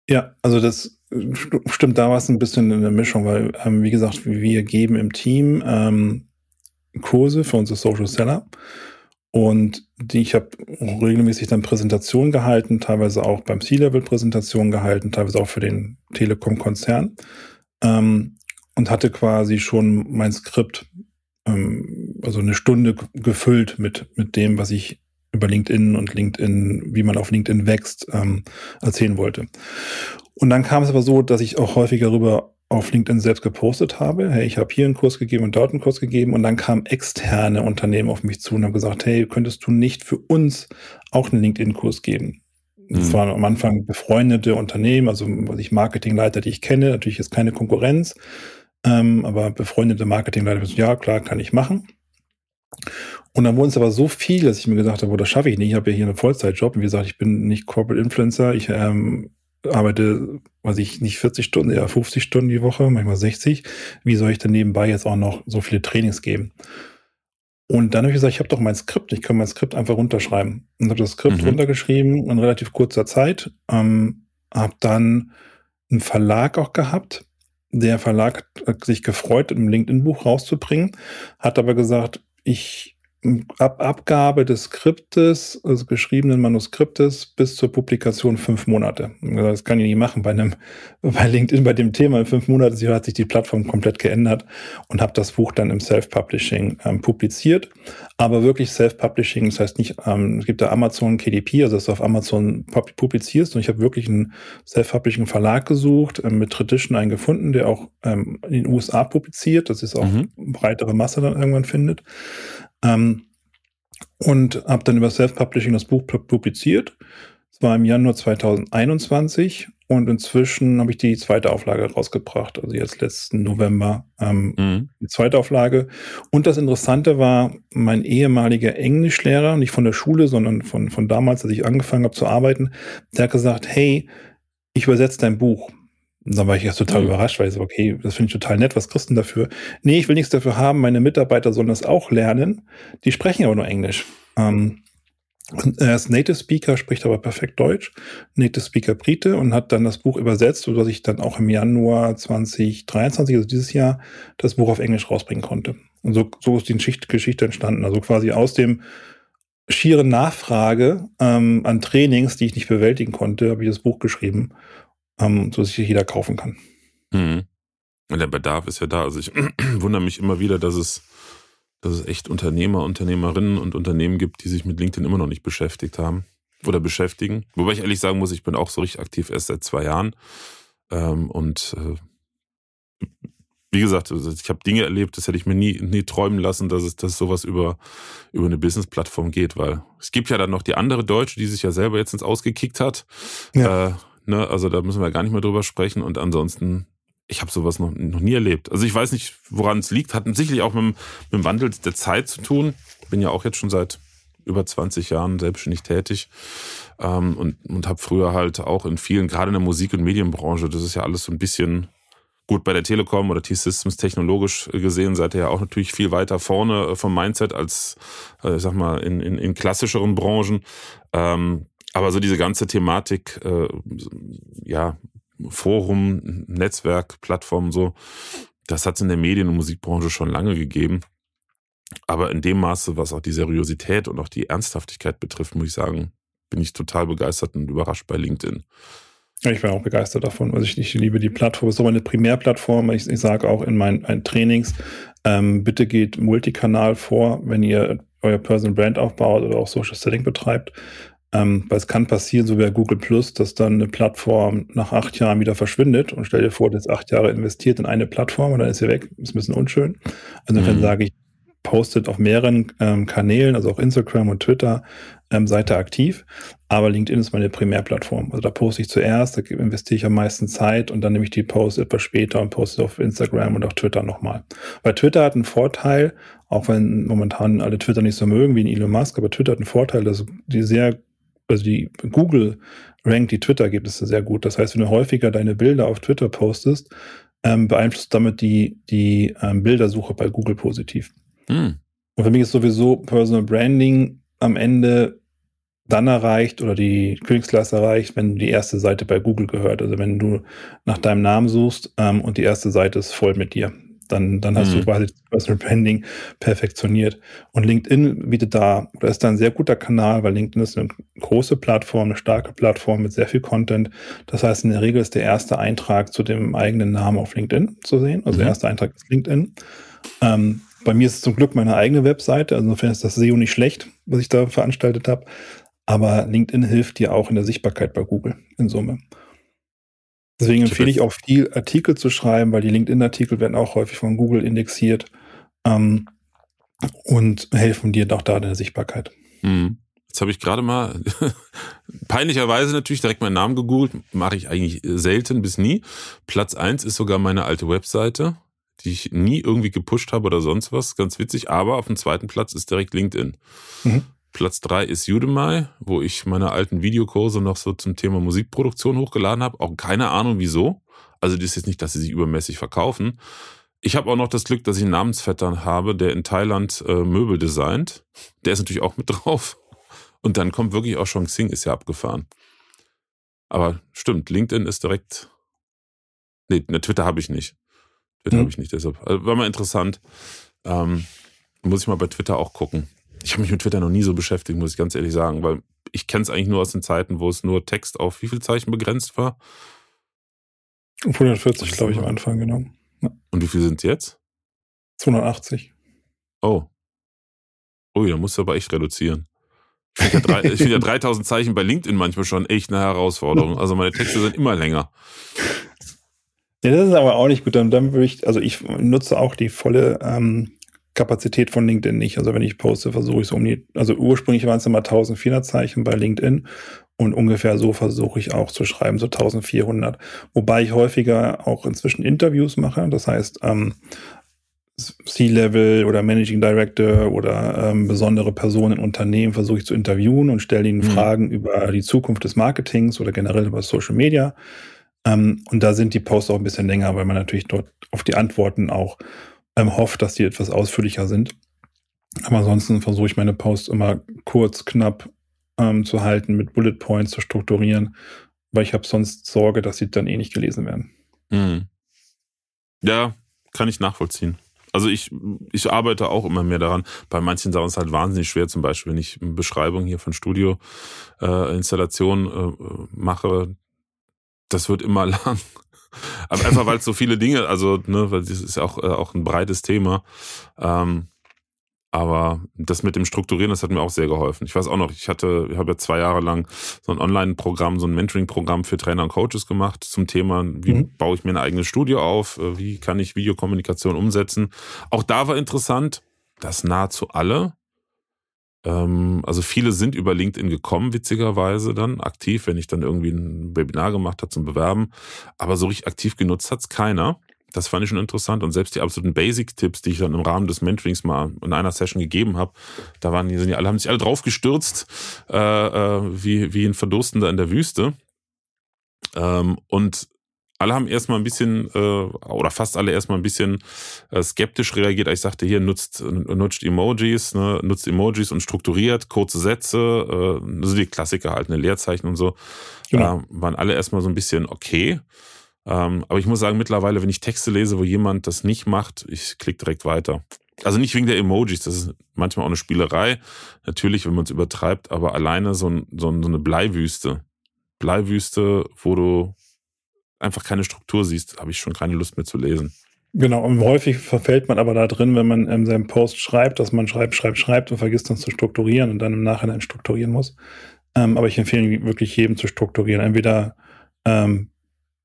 Ja, also das stimmt da damals ein bisschen in der Mischung, weil, ähm, wie gesagt, wir geben im Team ähm, Kurse für unsere Social Seller. Und die, ich habe regelmäßig dann Präsentationen gehalten, teilweise auch beim C-Level Präsentationen gehalten, teilweise auch für den Telekom-Konzern. Ähm, und hatte quasi schon mein Skript, ähm, also eine Stunde gefüllt mit, mit dem, was ich über LinkedIn und LinkedIn, wie man auf LinkedIn wächst, ähm, erzählen wollte. Und dann kam es aber so, dass ich auch häufiger darüber auf LinkedIn selbst gepostet habe, hey, ich habe hier einen Kurs gegeben und dort einen Kurs gegeben und dann kamen externe Unternehmen auf mich zu und haben gesagt, hey, könntest du nicht für uns auch einen LinkedIn-Kurs geben? Das mhm. waren am Anfang befreundete Unternehmen, also was ich Marketingleiter, die ich kenne, natürlich ist keine Konkurrenz, ähm, aber befreundete Marketingleiter, ja klar, kann ich machen. Und dann wurden es aber so viel, dass ich mir gesagt habe, oh, das schaffe ich nicht. Ich habe ja hier einen Vollzeitjob. Und wie gesagt, ich bin nicht Corporate Influencer. Ich ähm, arbeite, weiß ich nicht, 40 Stunden, ja, 50 Stunden die Woche, manchmal 60. Wie soll ich denn nebenbei jetzt auch noch so viele Trainings geben? Und dann habe ich gesagt, ich habe doch mein Skript, ich kann mein Skript einfach runterschreiben. Und habe das Skript mhm. runtergeschrieben in relativ kurzer Zeit. Ähm, habe dann einen Verlag auch gehabt. Der Verlag hat sich gefreut, ein LinkedIn-Buch rauszubringen, hat aber gesagt, ich ab Abgabe des Skriptes, also geschriebenen Manuskriptes, bis zur Publikation fünf Monate. Das kann ich nicht machen bei einem, bei LinkedIn, bei dem Thema in fünf Monaten hat sich die Plattform komplett geändert und habe das Buch dann im Self-Publishing ähm, publiziert. Aber wirklich Self-Publishing, das heißt nicht, ähm, es gibt da Amazon KDP, also dass du auf Amazon publizierst und ich habe wirklich einen Self-Publishing-Verlag gesucht, ähm, mit Tradition einen gefunden, der auch ähm, in den USA publiziert, das ist auch mhm. breitere Masse dann irgendwann findet. Ähm, und habe dann über Self-Publishing das Buch publiziert. Es war im Januar 2021 und inzwischen habe ich die zweite Auflage rausgebracht, also jetzt letzten November ähm, mhm. die zweite Auflage. Und das Interessante war, mein ehemaliger Englischlehrer, nicht von der Schule, sondern von, von damals, als ich angefangen habe zu arbeiten, der hat gesagt, hey, ich übersetze dein Buch. Und dann war ich erst total mhm. überrascht, weil ich so, okay, das finde ich total nett, was kriegst du dafür? Nee, ich will nichts dafür haben, meine Mitarbeiter sollen das auch lernen. Die sprechen aber nur Englisch. Ähm, er äh, ist Native Speaker, spricht aber perfekt Deutsch, Native Speaker Brite und hat dann das Buch übersetzt, sodass ich dann auch im Januar 2023, also dieses Jahr, das Buch auf Englisch rausbringen konnte. Und so, so ist die Geschichte entstanden. Also quasi aus dem schieren Nachfrage ähm, an Trainings, die ich nicht bewältigen konnte, habe ich das Buch geschrieben ähm, sodass sich jeder kaufen kann. Mhm. Und der Bedarf ist ja da. Also ich wundere mich immer wieder, dass es, dass es echt Unternehmer, Unternehmerinnen und Unternehmen gibt, die sich mit LinkedIn immer noch nicht beschäftigt haben oder beschäftigen. Wobei ich ehrlich sagen muss, ich bin auch so richtig aktiv erst seit zwei Jahren. Ähm, und äh, wie gesagt, also ich habe Dinge erlebt, das hätte ich mir nie, nie träumen lassen, dass es dass sowas über, über eine Business-Plattform geht, weil es gibt ja dann noch die andere Deutsche, die sich ja selber jetzt ins Ausgekickt hat. Ja. Äh, Ne? Also da müssen wir gar nicht mehr drüber sprechen. Und ansonsten, ich habe sowas noch, noch nie erlebt. Also ich weiß nicht, woran es liegt. Hat sicherlich auch mit, mit dem Wandel der Zeit zu tun. Bin ja auch jetzt schon seit über 20 Jahren selbstständig tätig ähm, und, und habe früher halt auch in vielen, gerade in der Musik- und Medienbranche, das ist ja alles so ein bisschen gut bei der Telekom oder T-Systems technologisch gesehen, seid ihr ja auch natürlich viel weiter vorne äh, vom Mindset als, äh, ich sag mal, in, in, in klassischeren Branchen. Ähm, aber so diese ganze Thematik, äh, ja, Forum, Netzwerk, Plattform, so, das hat es in der Medien- und Musikbranche schon lange gegeben. Aber in dem Maße, was auch die Seriosität und auch die Ernsthaftigkeit betrifft, muss ich sagen, bin ich total begeistert und überrascht bei LinkedIn. Ich war auch begeistert davon. Also ich, ich liebe die Plattform, so meine Primärplattform. Ich, ich sage auch in meinen, meinen Trainings, ähm, bitte geht Multikanal vor, wenn ihr euer Personal Brand aufbaut oder auch Social Selling betreibt. Ähm, weil es kann passieren, so wie bei Google Plus, dass dann eine Plattform nach acht Jahren wieder verschwindet und stell dir vor, du hast acht Jahre investiert in eine Plattform und dann ist sie weg. Ist ein bisschen unschön. Also mhm. dann sage ich, postet auf mehreren ähm, Kanälen, also auch Instagram und Twitter, ähm, seid da aktiv. Aber LinkedIn ist meine Primärplattform. Also da poste ich zuerst, da investiere ich am meisten Zeit und dann nehme ich die Post etwas später und poste auf Instagram und auf Twitter nochmal. Weil Twitter hat einen Vorteil, auch wenn momentan alle Twitter nicht so mögen wie Elon Musk, aber Twitter hat einen Vorteil, dass die sehr also die Google rankt die Twitter-Ergebnisse sehr gut. Das heißt, wenn du häufiger deine Bilder auf Twitter postest, ähm, beeinflusst damit die, die ähm, Bildersuche bei Google positiv. Hm. Und für mich ist sowieso Personal Branding am Ende dann erreicht oder die Königsklasse erreicht, wenn die erste Seite bei Google gehört. Also wenn du nach deinem Namen suchst ähm, und die erste Seite ist voll mit dir. Dann, dann hast mhm. du quasi Personal Branding perfektioniert. Und LinkedIn bietet da, oder ist da ein sehr guter Kanal, weil LinkedIn ist eine große Plattform, eine starke Plattform mit sehr viel Content. Das heißt, in der Regel ist der erste Eintrag zu dem eigenen Namen auf LinkedIn zu sehen. Also mhm. der erste Eintrag ist LinkedIn. Ähm, bei mir ist es zum Glück meine eigene Webseite, also insofern ist das SEO nicht schlecht, was ich da veranstaltet habe. Aber LinkedIn hilft dir auch in der Sichtbarkeit bei Google in Summe. Deswegen empfehle ich auch viel Artikel zu schreiben, weil die LinkedIn-Artikel werden auch häufig von Google indexiert ähm, und helfen dir doch da in der Sichtbarkeit. Mhm. Jetzt habe ich gerade mal peinlicherweise natürlich direkt meinen Namen gegoogelt. Mache ich eigentlich selten bis nie. Platz 1 ist sogar meine alte Webseite, die ich nie irgendwie gepusht habe oder sonst was. Ganz witzig. Aber auf dem zweiten Platz ist direkt LinkedIn. Mhm. Platz drei ist Udemy, wo ich meine alten Videokurse noch so zum Thema Musikproduktion hochgeladen habe. Auch keine Ahnung wieso. Also das ist jetzt nicht, dass sie sich übermäßig verkaufen. Ich habe auch noch das Glück, dass ich einen Namensvettern habe, der in Thailand äh, Möbel designt. Der ist natürlich auch mit drauf. Und dann kommt wirklich auch schon Xing, ist ja abgefahren. Aber stimmt, LinkedIn ist direkt. Nee, ne, Twitter habe ich nicht. Twitter mhm. habe ich nicht, deshalb. Also war mal interessant. Ähm, muss ich mal bei Twitter auch gucken. Ich habe mich mit Twitter noch nie so beschäftigt, muss ich ganz ehrlich sagen, weil ich kenne es eigentlich nur aus den Zeiten, wo es nur Text auf wie viel Zeichen begrenzt war. Auf 140, glaube ich, am Anfang genau. Ja. Und wie viel sind es jetzt? 280. Oh. Ui, da musst du aber echt reduzieren. Ich finde ja, ja 3000 Zeichen bei LinkedIn manchmal schon echt eine Herausforderung. Also meine Texte sind immer länger. Ja, das ist aber auch nicht gut. Dann, dann würde ich, also ich nutze auch die volle ähm, Kapazität von LinkedIn nicht. Also wenn ich poste, versuche ich so um die, also ursprünglich waren es immer 1400 Zeichen bei LinkedIn und ungefähr so versuche ich auch zu schreiben, so 1400. Wobei ich häufiger auch inzwischen Interviews mache, das heißt ähm, C-Level oder Managing Director oder ähm, besondere Personen in Unternehmen versuche ich zu interviewen und stelle ihnen mhm. Fragen über die Zukunft des Marketings oder generell über Social Media. Ähm, und da sind die Posts auch ein bisschen länger, weil man natürlich dort auf die Antworten auch ähm, hoffe, dass die etwas ausführlicher sind. Aber ansonsten versuche ich meine Posts immer kurz, knapp ähm, zu halten, mit Bullet Points zu strukturieren, weil ich habe sonst Sorge, dass sie dann eh nicht gelesen werden. Mhm. Ja, kann ich nachvollziehen. Also ich, ich arbeite auch immer mehr daran. Bei manchen Sachen ist es halt wahnsinnig schwer, zum Beispiel, wenn ich eine Beschreibung hier von Studioinstallationen äh, äh, mache, das wird immer lang. Aber einfach, weil es so viele Dinge, also, ne, weil das ist ja auch, äh, auch ein breites Thema. Ähm, aber das mit dem Strukturieren, das hat mir auch sehr geholfen. Ich weiß auch noch, ich hatte, ich habe ja zwei Jahre lang so ein Online-Programm, so ein Mentoring-Programm für Trainer und Coaches gemacht zum Thema, wie mhm. baue ich mir ein eigenes Studio auf, äh, wie kann ich Videokommunikation umsetzen. Auch da war interessant, dass nahezu alle ähm, also viele sind über LinkedIn gekommen, witzigerweise dann aktiv, wenn ich dann irgendwie ein Webinar gemacht habe zum Bewerben. Aber so richtig aktiv genutzt hat es keiner. Das fand ich schon interessant. Und selbst die absoluten Basic-Tipps, die ich dann im Rahmen des Mentorings mal in einer Session gegeben habe, da waren die, sind die alle, haben sich alle draufgestürzt, gestürzt, äh, äh, wie, wie ein Verdurstender in der Wüste. Ähm, und alle haben erstmal ein bisschen, äh, oder fast alle erstmal ein bisschen äh, skeptisch reagiert. Ich sagte hier, nutzt, nutzt Emojis, ne? nutzt Emojis und strukturiert, kurze Sätze, äh, so sind die Klassiker halt, ne? Leerzeichen und so. Genau. Ähm, waren alle erstmal so ein bisschen okay. Ähm, aber ich muss sagen, mittlerweile, wenn ich Texte lese, wo jemand das nicht macht, ich klicke direkt weiter. Also nicht wegen der Emojis, das ist manchmal auch eine Spielerei. Natürlich, wenn man es übertreibt, aber alleine so, ein, so, ein, so eine Bleiwüste. Bleiwüste, wo du einfach keine Struktur siehst, habe ich schon keine Lust mehr zu lesen. Genau, und häufig verfällt man aber da drin, wenn man ähm, seinen Post schreibt, dass man schreibt, schreibt, schreibt und vergisst dann zu strukturieren und dann im Nachhinein strukturieren muss. Ähm, aber ich empfehle wirklich jedem zu strukturieren. Entweder ähm,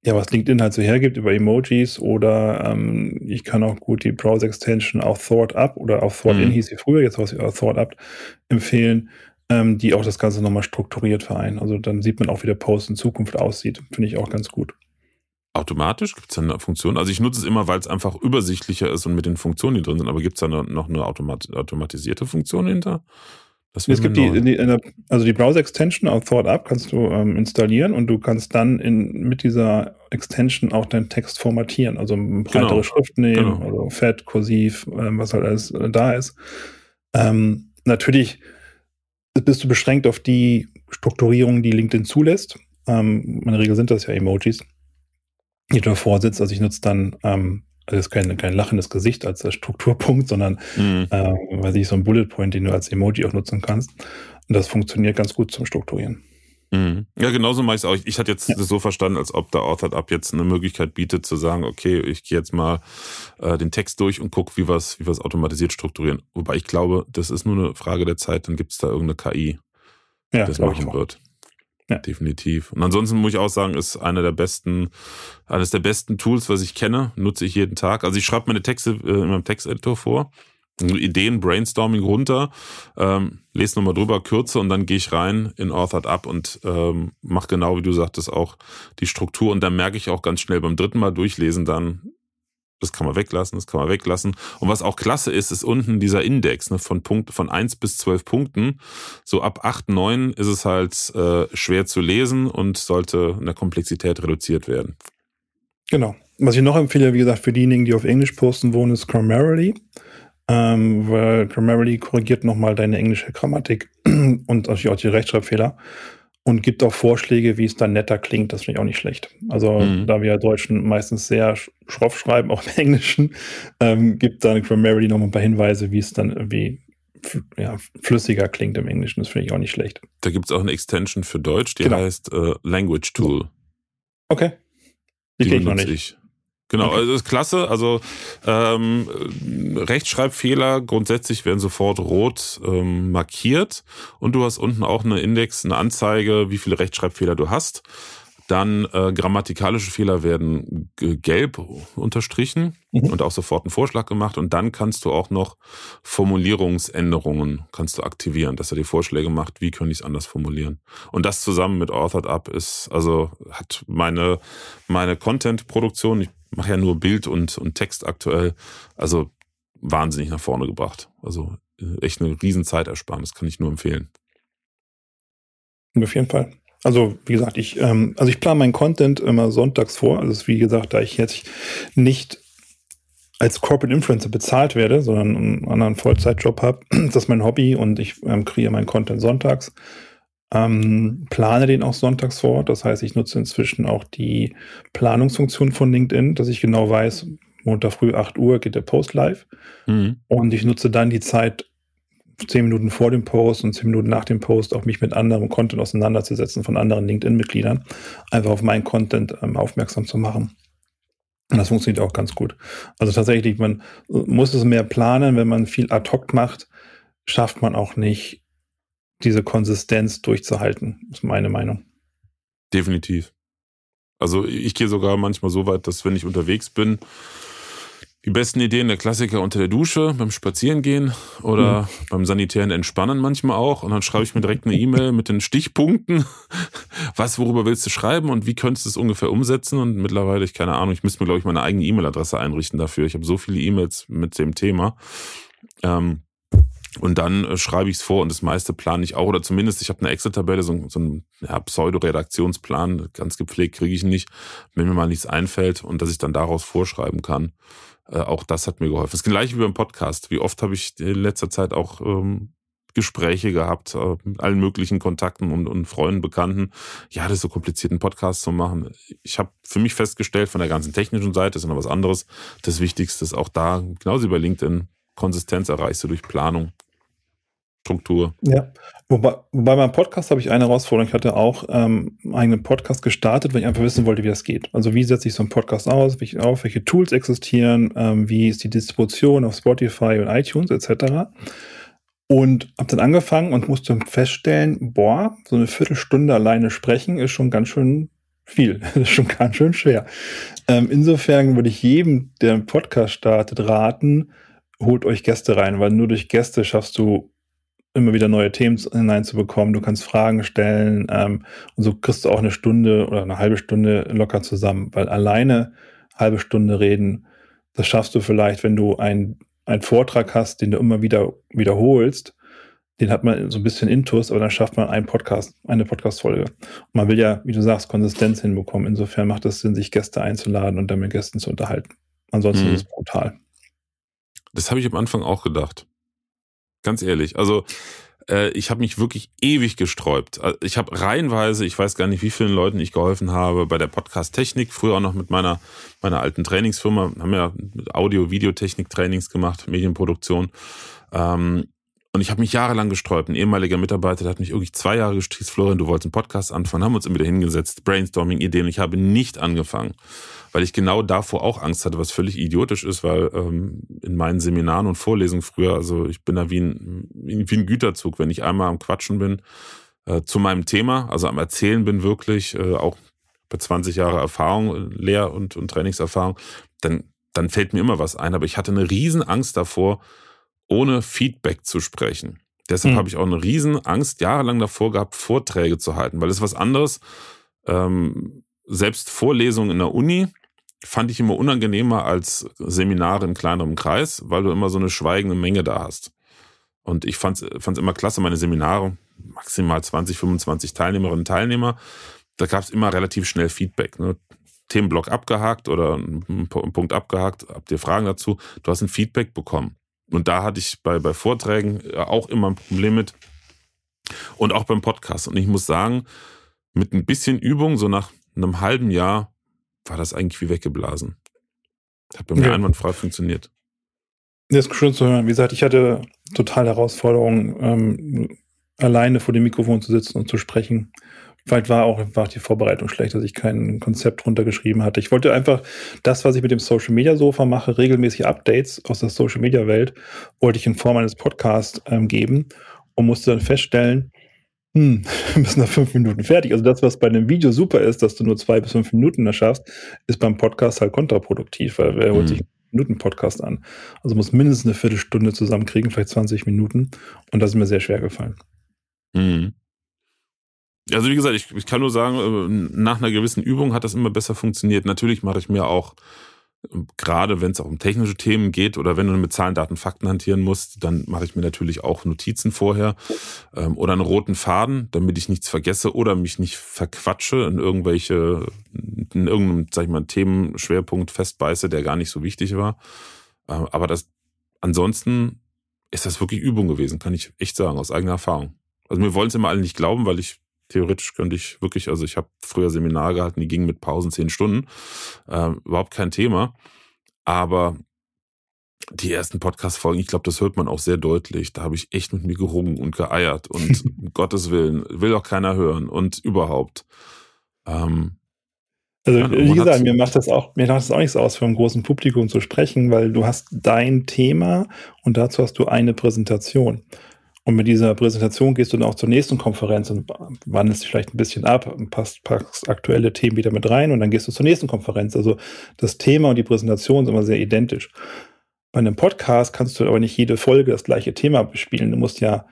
ja, was LinkedIn halt so hergibt über Emojis oder ähm, ich kann auch gut die Browse-Extension auf Thought Up oder auf Thought mhm. hieß sie früher, jetzt was auf Thought Up empfehlen, ähm, die auch das Ganze nochmal strukturiert vereinen. Also dann sieht man auch, wie der Post in Zukunft aussieht. Finde ich auch ganz gut. Automatisch? Gibt es da eine Funktion? Also ich nutze es immer, weil es einfach übersichtlicher ist und mit den Funktionen, die drin sind, aber gibt es da noch eine automat automatisierte Funktion hinter? es gibt die, die, also die Browser-Extension auf ThoughtUp kannst du ähm, installieren und du kannst dann in, mit dieser Extension auch deinen Text formatieren, also eine breitere genau. Schrift nehmen, genau. also fett, kursiv, ähm, was halt alles äh, da ist. Ähm, natürlich bist du beschränkt auf die Strukturierung, die LinkedIn zulässt. Ähm, in der Regel sind das ja Emojis nicht nur Vorsitz, also ich nutze dann, ähm, also das ist kein, kein lachendes Gesicht als Strukturpunkt, sondern, mhm. äh, weiß ich, so ein Bullet Point, den du als Emoji auch nutzen kannst. Und das funktioniert ganz gut zum Strukturieren. Mhm. Ja, genauso mache ich es auch. Ich, hatte jetzt ja. so verstanden, als ob der Authored Up jetzt eine Möglichkeit bietet zu sagen, okay, ich gehe jetzt mal äh, den Text durch und gucke, wie wir es wie automatisiert strukturieren. Wobei ich glaube, das ist nur eine Frage der Zeit, dann gibt es da irgendeine KI, ja, die das machen wird. Ja. Definitiv. Und ansonsten muss ich auch sagen, ist einer der besten, eines der besten Tools, was ich kenne, nutze ich jeden Tag. Also ich schreibe meine Texte äh, in meinem Texteditor vor, also Ideen, Brainstorming runter, ähm, lese nochmal drüber, kürze und dann gehe ich rein in Authored Up und ähm, mache genau, wie du sagtest, auch die Struktur. Und dann merke ich auch ganz schnell beim dritten Mal durchlesen dann, das kann man weglassen, das kann man weglassen. Und was auch klasse ist, ist unten dieser Index ne, von, Punkt, von 1 bis 12 Punkten. So ab 8, 9 ist es halt äh, schwer zu lesen und sollte in der Komplexität reduziert werden. Genau. Was ich noch empfehle, wie gesagt, für diejenigen, die auf Englisch posten wollen, ist Grammarly. Ähm, weil Grammarly korrigiert nochmal deine englische Grammatik und natürlich auch die Rechtschreibfehler und gibt auch Vorschläge, wie es dann netter klingt. Das finde ich auch nicht schlecht. Also, mhm. da wir Deutschen meistens sehr schroff schreiben, auch im Englischen, ähm, gibt dann Grammarly nochmal ein paar Hinweise, wie es dann irgendwie ja, flüssiger klingt im Englischen. Das finde ich auch nicht schlecht. Da gibt es auch eine Extension für Deutsch, die genau. heißt äh, Language Tool. Okay. Die, die kenne ich noch nicht. Ich. Genau, okay. also ist klasse. Also ähm, Rechtschreibfehler grundsätzlich werden sofort rot ähm, markiert und du hast unten auch eine Index, eine Anzeige, wie viele Rechtschreibfehler du hast. Dann äh, grammatikalische Fehler werden gelb unterstrichen mhm. und auch sofort einen Vorschlag gemacht. Und dann kannst du auch noch Formulierungsänderungen kannst du aktivieren, dass er die Vorschläge macht, wie könnte ich es anders formulieren. Und das zusammen mit Authored Up ist, also hat meine, meine Content-Produktion, ich mache ja nur Bild und, und Text aktuell, also wahnsinnig nach vorne gebracht. Also äh, echt eine Riesenzeit ersparen, das kann ich nur empfehlen. Auf jeden Fall. Also, wie gesagt, ich, ähm, also ich plane meinen Content immer sonntags vor. Also, wie gesagt, da ich jetzt nicht als Corporate Influencer bezahlt werde, sondern einen anderen Vollzeitjob habe, das ist mein Hobby und ich ähm, kreiere meinen Content sonntags. Ähm, plane den auch sonntags vor. Das heißt, ich nutze inzwischen auch die Planungsfunktion von LinkedIn, dass ich genau weiß, Montag früh 8 Uhr geht der Post live. Mhm. Und ich nutze dann die Zeit zehn Minuten vor dem Post und zehn Minuten nach dem Post auch mich mit anderem Content auseinanderzusetzen von anderen LinkedIn-Mitgliedern, einfach auf meinen Content ähm, aufmerksam zu machen. Und das funktioniert auch ganz gut. Also tatsächlich, man äh, muss es mehr planen, wenn man viel ad hoc macht, schafft man auch nicht, diese Konsistenz durchzuhalten, ist meine Meinung. Definitiv. Also ich gehe sogar manchmal so weit, dass wenn ich unterwegs bin, die besten Ideen der Klassiker unter der Dusche, beim Spazierengehen oder mhm. beim sanitären Entspannen manchmal auch. Und dann schreibe ich mir direkt eine E-Mail mit den Stichpunkten. Was, worüber willst du schreiben und wie könntest du es ungefähr umsetzen? Und mittlerweile, ich keine Ahnung, ich müsste mir, glaube ich, meine eigene E-Mail-Adresse einrichten dafür. Ich habe so viele E-Mails mit dem Thema. Ähm, und dann äh, schreibe ich es vor und das meiste plane ich auch. Oder zumindest, ich habe eine Excel-Tabelle, so, so einen ja, Pseudo-Redaktionsplan, ganz gepflegt kriege ich nicht, wenn mir mal nichts einfällt und dass ich dann daraus vorschreiben kann. Äh, auch das hat mir geholfen. Das gleiche wie beim Podcast. Wie oft habe ich in letzter Zeit auch ähm, Gespräche gehabt äh, mit allen möglichen Kontakten und, und Freunden, Bekannten. Ja, das ist so kompliziert, einen Podcast zu machen. Ich habe für mich festgestellt, von der ganzen technischen Seite ist noch was anderes. Das Wichtigste ist auch da, genauso wie bei LinkedIn, Konsistenz erreichst du durch Planung, Struktur. Ja, wobei, wobei beim Podcast habe ich eine Herausforderung. Ich hatte auch ähm, einen Podcast gestartet, weil ich einfach wissen wollte, wie das geht. Also wie setze ich so einen Podcast aus, welche, auf, welche Tools existieren, ähm, wie ist die Distribution auf Spotify und iTunes etc. Und habe dann angefangen und musste feststellen, boah, so eine Viertelstunde alleine sprechen ist schon ganz schön viel. Das ist schon ganz schön schwer. Ähm, insofern würde ich jedem, der einen Podcast startet, raten, holt euch Gäste rein, weil nur durch Gäste schaffst du immer wieder neue Themen hineinzubekommen. Du kannst Fragen stellen ähm, und so kriegst du auch eine Stunde oder eine halbe Stunde locker zusammen, weil alleine halbe Stunde reden, das schaffst du vielleicht, wenn du einen Vortrag hast, den du immer wieder wiederholst. Den hat man so ein bisschen intus, aber dann schafft man einen Podcast, eine Podcast-Folge. Man will ja, wie du sagst, Konsistenz hinbekommen. Insofern macht es Sinn, sich Gäste einzuladen und dann mit Gästen zu unterhalten. Ansonsten mhm. ist es brutal. Das habe ich am Anfang auch gedacht. Ganz ehrlich. Also äh, ich habe mich wirklich ewig gesträubt. Äh, ich habe reihenweise, ich weiß gar nicht, wie vielen Leuten ich geholfen habe bei der Podcast-Technik. Früher auch noch mit meiner, meiner alten Trainingsfirma. Haben ja Audio-Videotechnik-Trainings gemacht, Medienproduktion. Ähm, und ich habe mich jahrelang gesträubt. Ein ehemaliger Mitarbeiter der hat mich irgendwie zwei Jahre gestriezt. Florian, du wolltest einen Podcast anfangen. Haben uns immer wieder hingesetzt. Brainstorming, Ideen. Ich habe nicht angefangen, weil ich genau davor auch Angst hatte, was völlig idiotisch ist, weil ähm, in meinen Seminaren und Vorlesungen früher, also ich bin da wie ein, wie ein Güterzug, wenn ich einmal am Quatschen bin äh, zu meinem Thema, also am Erzählen bin wirklich, äh, auch bei 20 Jahre Erfahrung, äh, Lehr- und, und Trainingserfahrung, dann, dann fällt mir immer was ein. Aber ich hatte eine riesen Angst davor, ohne Feedback zu sprechen. Deshalb mhm. habe ich auch eine riesen Angst jahrelang davor gehabt, Vorträge zu halten, weil das ist was anderes. Ähm, selbst Vorlesungen in der Uni fand ich immer unangenehmer als Seminare in kleinerem Kreis, weil du immer so eine schweigende Menge da hast. Und ich fand es immer klasse, meine Seminare, maximal 20, 25 Teilnehmerinnen und Teilnehmer, da gab es immer relativ schnell Feedback. Ne? Themenblock abgehakt oder einen Punkt abgehakt, habt ihr Fragen dazu? Du hast ein Feedback bekommen. Und da hatte ich bei, bei Vorträgen äh, auch immer ein Problem mit. Und auch beim Podcast. Und ich muss sagen, mit ein bisschen Übung, so nach einem halben Jahr, war das eigentlich wie weggeblasen. Hat bei mir ja. einwandfrei funktioniert. Das ist schön zu hören. Wie gesagt, ich hatte total Herausforderungen, ähm, alleine vor dem Mikrofon zu sitzen und zu sprechen. Vielleicht war auch war die Vorbereitung schlecht, dass ich kein Konzept runtergeschrieben hatte. Ich wollte einfach das, was ich mit dem Social Media Sofa mache, regelmäßig Updates aus der Social Media Welt, wollte ich in Form eines Podcasts ähm, geben und musste dann feststellen, hm, wir müssen nach fünf Minuten fertig. Also das, was bei einem Video super ist, dass du nur zwei bis fünf Minuten da schaffst, ist beim Podcast halt kontraproduktiv, weil wer holt mhm. sich Minuten Podcast an. Also muss mindestens eine Viertelstunde zusammenkriegen, vielleicht 20 Minuten. Und das ist mir sehr schwer gefallen. Mhm also wie gesagt, ich, ich kann nur sagen, äh, nach einer gewissen Übung hat das immer besser funktioniert. Natürlich mache ich mir auch, ähm, gerade wenn es auch um technische Themen geht oder wenn du mit Zahlen, Daten, Fakten hantieren musst, dann mache ich mir natürlich auch Notizen vorher ähm, oder einen roten Faden, damit ich nichts vergesse oder mich nicht verquatsche in irgendwelche, in irgendeinem, sag ich mal, Themenschwerpunkt festbeiße, der gar nicht so wichtig war. Äh, aber das, ansonsten ist das wirklich Übung gewesen, kann ich echt sagen, aus eigener Erfahrung. Also mir wollen es immer alle nicht glauben, weil ich Theoretisch könnte ich wirklich, also ich habe früher Seminare gehalten, die gingen mit Pausen zehn Stunden. Ähm, überhaupt kein Thema. Aber die ersten Podcast-Folgen, ich glaube, das hört man auch sehr deutlich. Da habe ich echt mit mir gerungen und geeiert und um Gottes Willen, will auch keiner hören und überhaupt. Ähm, also ja, wie gesagt, mir macht das auch, mir macht das auch nichts aus, für einem großen Publikum zu sprechen, weil du hast dein Thema und dazu hast du eine Präsentation. Und mit dieser Präsentation gehst du dann auch zur nächsten Konferenz und wandelst dich vielleicht ein bisschen ab und passt, packst aktuelle Themen wieder mit rein und dann gehst du zur nächsten Konferenz. Also das Thema und die Präsentation sind immer sehr identisch. Bei einem Podcast kannst du aber nicht jede Folge das gleiche Thema bespielen. Du musst ja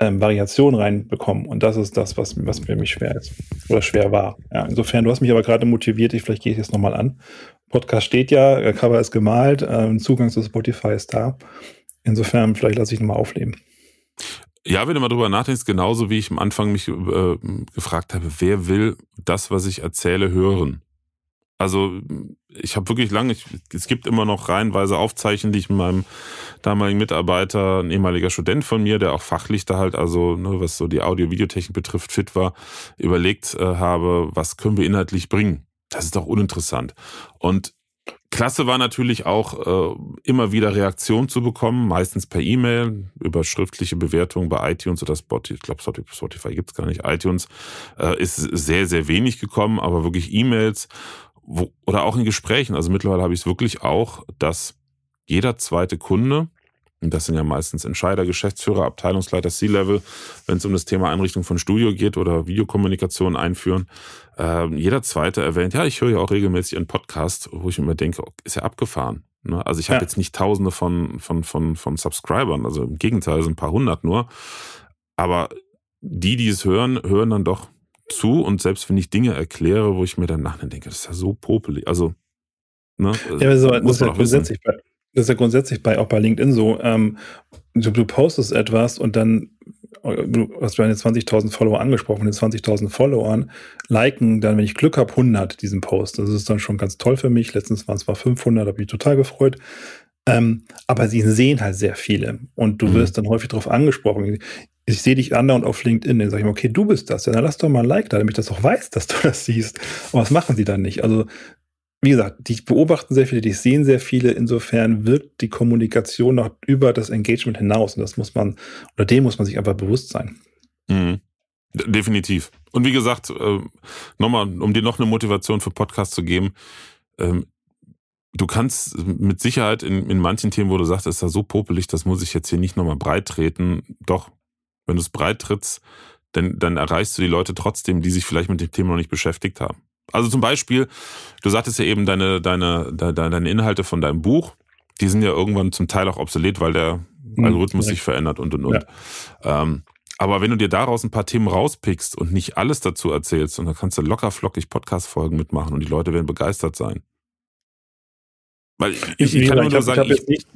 ähm, Variation reinbekommen. Und das ist das, was, was für mich schwer ist oder schwer war. Ja, insofern, du hast mich aber gerade motiviert, ich, vielleicht gehe ich jetzt nochmal an. Podcast steht ja, Cover ist gemalt, ähm, Zugang zu Spotify ist da. Insofern, vielleicht lasse ich nochmal aufleben. Ja, wenn du mal drüber nachdenkst, genauso wie ich am Anfang mich äh, gefragt habe, wer will das, was ich erzähle, hören? Also ich habe wirklich lange, ich, es gibt immer noch reihenweise Aufzeichen, die ich mit meinem damaligen Mitarbeiter, ein ehemaliger Student von mir, der auch fachlich da halt, also ne, was so die Audio-Videotechnik betrifft, fit war, überlegt äh, habe, was können wir inhaltlich bringen. Das ist doch uninteressant. Und Klasse war natürlich auch äh, immer wieder Reaktionen zu bekommen, meistens per E-Mail, über schriftliche Bewertungen bei iTunes oder Spotify. Ich glaube, Spotify gibt's gar nicht. iTunes äh, ist sehr, sehr wenig gekommen, aber wirklich E-Mails oder auch in Gesprächen. Also mittlerweile habe ich es wirklich auch, dass jeder zweite Kunde das sind ja meistens Entscheider, Geschäftsführer, Abteilungsleiter, C-Level, wenn es um das Thema Einrichtung von Studio geht oder Videokommunikation einführen. Äh, jeder Zweite erwähnt, ja, ich höre ja auch regelmäßig einen Podcast, wo ich immer denke, oh, ist ja abgefahren. Ne? Also ich habe jetzt nicht Tausende von, von, von, von Subscribern, also im Gegenteil, sind ein paar hundert nur. Aber die, die es hören, hören dann doch zu und selbst wenn ich Dinge erkläre, wo ich mir dann nachher denke, das ist ja so popelig. Also, ne? Ja, aber so, das muss man auch wissen. Das ist ja grundsätzlich bei, auch bei LinkedIn so. Ähm, du, du postest etwas und dann äh, du hast deine 20.000 Follower angesprochen, Die 20.000 Followern liken dann, wenn ich Glück habe, 100 diesen Post. Das ist dann schon ganz toll für mich. Letztens waren es mal 500, habe ich total gefreut. Ähm, aber sie sehen halt sehr viele und du mhm. wirst dann häufig darauf angesprochen. Ich sehe dich andauernd auf LinkedIn, dann sage ich mir, okay, du bist das, ja, dann lass doch mal ein Like da, damit ich das auch weiß, dass du das siehst. Und was machen sie dann nicht? Also wie gesagt, die beobachten sehr viele, die sehen sehr viele. Insofern wirkt die Kommunikation noch über das Engagement hinaus. Und das muss man, oder dem muss man sich einfach bewusst sein. Mhm. Definitiv. Und wie gesagt, ähm, nochmal, um dir noch eine Motivation für Podcasts zu geben, ähm, du kannst mit Sicherheit in, in manchen Themen, wo du sagst, ist da so popelig, das muss ich jetzt hier nicht nochmal breit treten. Doch, wenn du es breit trittst, dann, dann erreichst du die Leute trotzdem, die sich vielleicht mit dem Thema noch nicht beschäftigt haben. Also zum Beispiel, du sagtest ja eben, deine, deine, de, deine Inhalte von deinem Buch, die sind ja irgendwann zum Teil auch obsolet, weil der mhm. Algorithmus direkt. sich verändert und und und. Ja. Ähm, aber wenn du dir daraus ein paar Themen rauspickst und nicht alles dazu erzählst, und dann kannst du locker flockig Podcast-Folgen mitmachen und die Leute werden begeistert sein. Weil ich, ich, ich kann nur ich hab, sagen, ich habe jetzt nicht.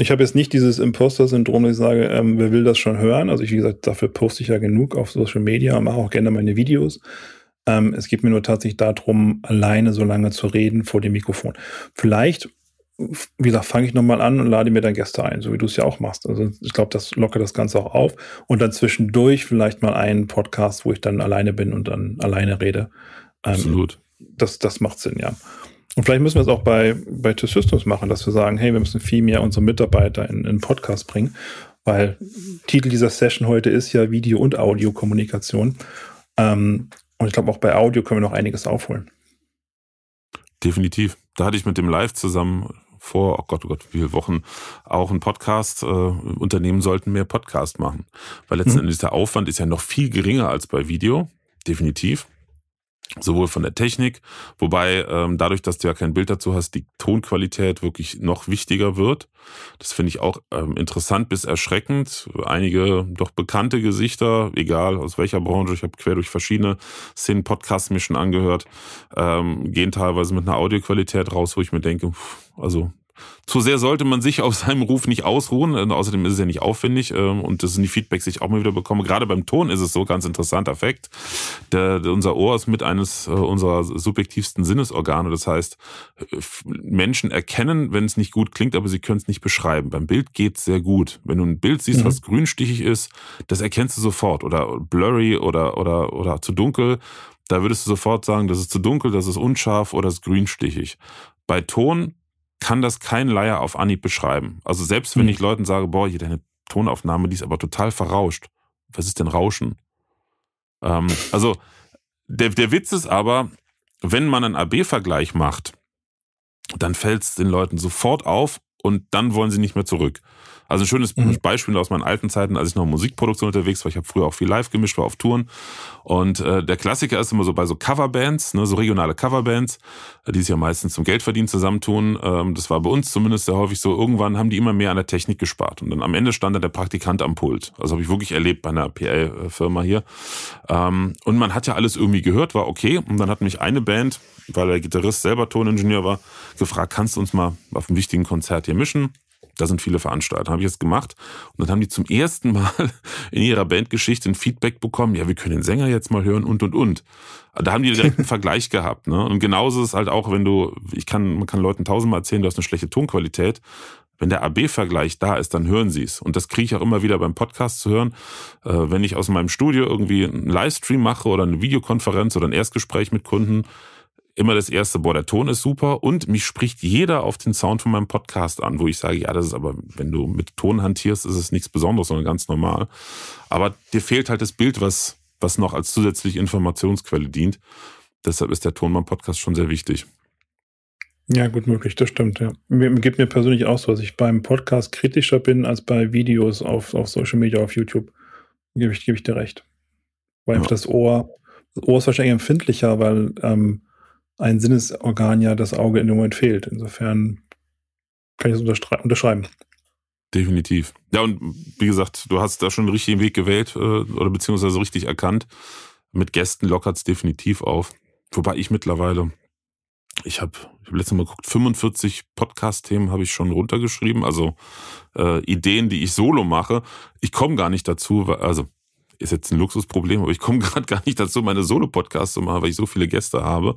Ich habe jetzt nicht dieses Imposter-Syndrom, dass ich sage, ähm, wer will das schon hören? Also ich, wie gesagt, dafür poste ich ja genug auf Social Media, mache auch gerne meine Videos. Ähm, es geht mir nur tatsächlich darum, alleine so lange zu reden vor dem Mikrofon. Vielleicht, wie gesagt, fange ich nochmal an und lade mir dann Gäste ein, so wie du es ja auch machst. Also ich glaube, das lockert das Ganze auch auf. Und dann zwischendurch vielleicht mal einen Podcast, wo ich dann alleine bin und dann alleine rede. Ähm, Absolut. Das, das macht Sinn, ja. Und vielleicht müssen wir es auch bei, bei T-Systems machen, dass wir sagen, hey, wir müssen viel mehr unsere Mitarbeiter in einen Podcast bringen, weil Titel dieser Session heute ist ja Video- und Audiokommunikation. Ähm, und ich glaube, auch bei Audio können wir noch einiges aufholen. Definitiv. Da hatte ich mit dem Live zusammen vor, oh Gott, oh Gott, wie viele Wochen, auch einen Podcast. Äh, Unternehmen sollten mehr Podcast machen. Weil letzten mhm. Endes der Aufwand ist ja noch viel geringer als bei Video. Definitiv sowohl von der Technik, wobei ähm, dadurch, dass du ja kein Bild dazu hast, die Tonqualität wirklich noch wichtiger wird. Das finde ich auch ähm, interessant bis erschreckend. Einige doch bekannte Gesichter, egal aus welcher Branche, ich habe quer durch verschiedene Szenen Podcasts mir schon angehört, ähm, gehen teilweise mit einer Audioqualität raus, wo ich mir denke, pff, also zu sehr sollte man sich auf seinem Ruf nicht ausruhen. Äh, außerdem ist es ja nicht aufwendig ähm, und das sind die Feedbacks, die ich auch mal wieder bekomme. Gerade beim Ton ist es so ganz interessanter Fakt. Der, der, unser Ohr ist mit eines äh, unserer subjektivsten Sinnesorgane. Das heißt, äh, Menschen erkennen, wenn es nicht gut klingt, aber sie können es nicht beschreiben. Beim Bild geht es sehr gut. Wenn du ein Bild siehst, mhm. was grünstichig ist, das erkennst du sofort oder blurry oder, oder, oder zu dunkel. Da würdest du sofort sagen, das ist zu dunkel, das ist unscharf oder das ist grünstichig. Bei Ton kann das kein Laie auf Anhieb beschreiben. Also selbst wenn hm. ich Leuten sage, boah, hier deine Tonaufnahme, die ist aber total verrauscht. Was ist denn Rauschen? Ähm, also der, der Witz ist aber, wenn man einen AB-Vergleich macht, dann fällt es den Leuten sofort auf und dann wollen sie nicht mehr zurück. Also ein schönes mhm. Beispiel aus meinen alten Zeiten, als ich noch Musikproduktion unterwegs war. Ich habe früher auch viel live gemischt, war auf Touren. Und äh, der Klassiker ist immer so bei so Coverbands, ne, so regionale Coverbands, äh, die sich ja meistens zum Geldverdienen zusammentun. Ähm, das war bei uns zumindest sehr häufig so. Irgendwann haben die immer mehr an der Technik gespart. Und dann am Ende stand dann der Praktikant am Pult. Also habe ich wirklich erlebt bei einer PL-Firma hier. Ähm, und man hat ja alles irgendwie gehört, war okay. Und dann hat mich eine Band, weil der Gitarrist selber Toningenieur war, gefragt, kannst du uns mal auf einem wichtigen Konzert hier mischen? Da sind viele Veranstalter. Habe ich jetzt gemacht. Und dann haben die zum ersten Mal in ihrer Bandgeschichte ein Feedback bekommen. Ja, wir können den Sänger jetzt mal hören und, und, und. Da haben die direkt einen Vergleich gehabt. Ne? Und genauso ist halt auch, wenn du, ich kann, man kann Leuten tausendmal erzählen, du hast eine schlechte Tonqualität. Wenn der AB-Vergleich da ist, dann hören sie es. Und das kriege ich auch immer wieder beim Podcast zu hören. Äh, wenn ich aus meinem Studio irgendwie einen Livestream mache oder eine Videokonferenz oder ein Erstgespräch mit Kunden, immer das erste, boah, der Ton ist super und mich spricht jeder auf den Sound von meinem Podcast an, wo ich sage, ja, das ist aber, wenn du mit Ton hantierst, ist es nichts Besonderes, sondern ganz normal. Aber dir fehlt halt das Bild, was, was noch als zusätzliche Informationsquelle dient. Deshalb ist der Ton beim Podcast schon sehr wichtig. Ja, gut möglich, das stimmt, ja. Mir, gibt mir persönlich auch so, dass ich beim Podcast kritischer bin als bei Videos auf, auf Social Media, auf YouTube. Gebe ich, gebe ich dir recht. Weil ja. das Ohr, das Ohr ist wahrscheinlich empfindlicher, weil ähm, ein Sinnesorgan ja das Auge in dem Moment fehlt. Insofern kann ich das unterschreiben. Definitiv. Ja, und wie gesagt, du hast da schon den richtigen Weg gewählt äh, oder beziehungsweise richtig erkannt. Mit Gästen lockert es definitiv auf. Wobei ich mittlerweile, ich habe ich hab letztes Mal geguckt, 45 Podcast-Themen habe ich schon runtergeschrieben. Also äh, Ideen, die ich solo mache. Ich komme gar nicht dazu, weil, also ist jetzt ein Luxusproblem, aber ich komme gerade gar nicht dazu, meine Solo-Podcasts zu machen, weil ich so viele Gäste habe.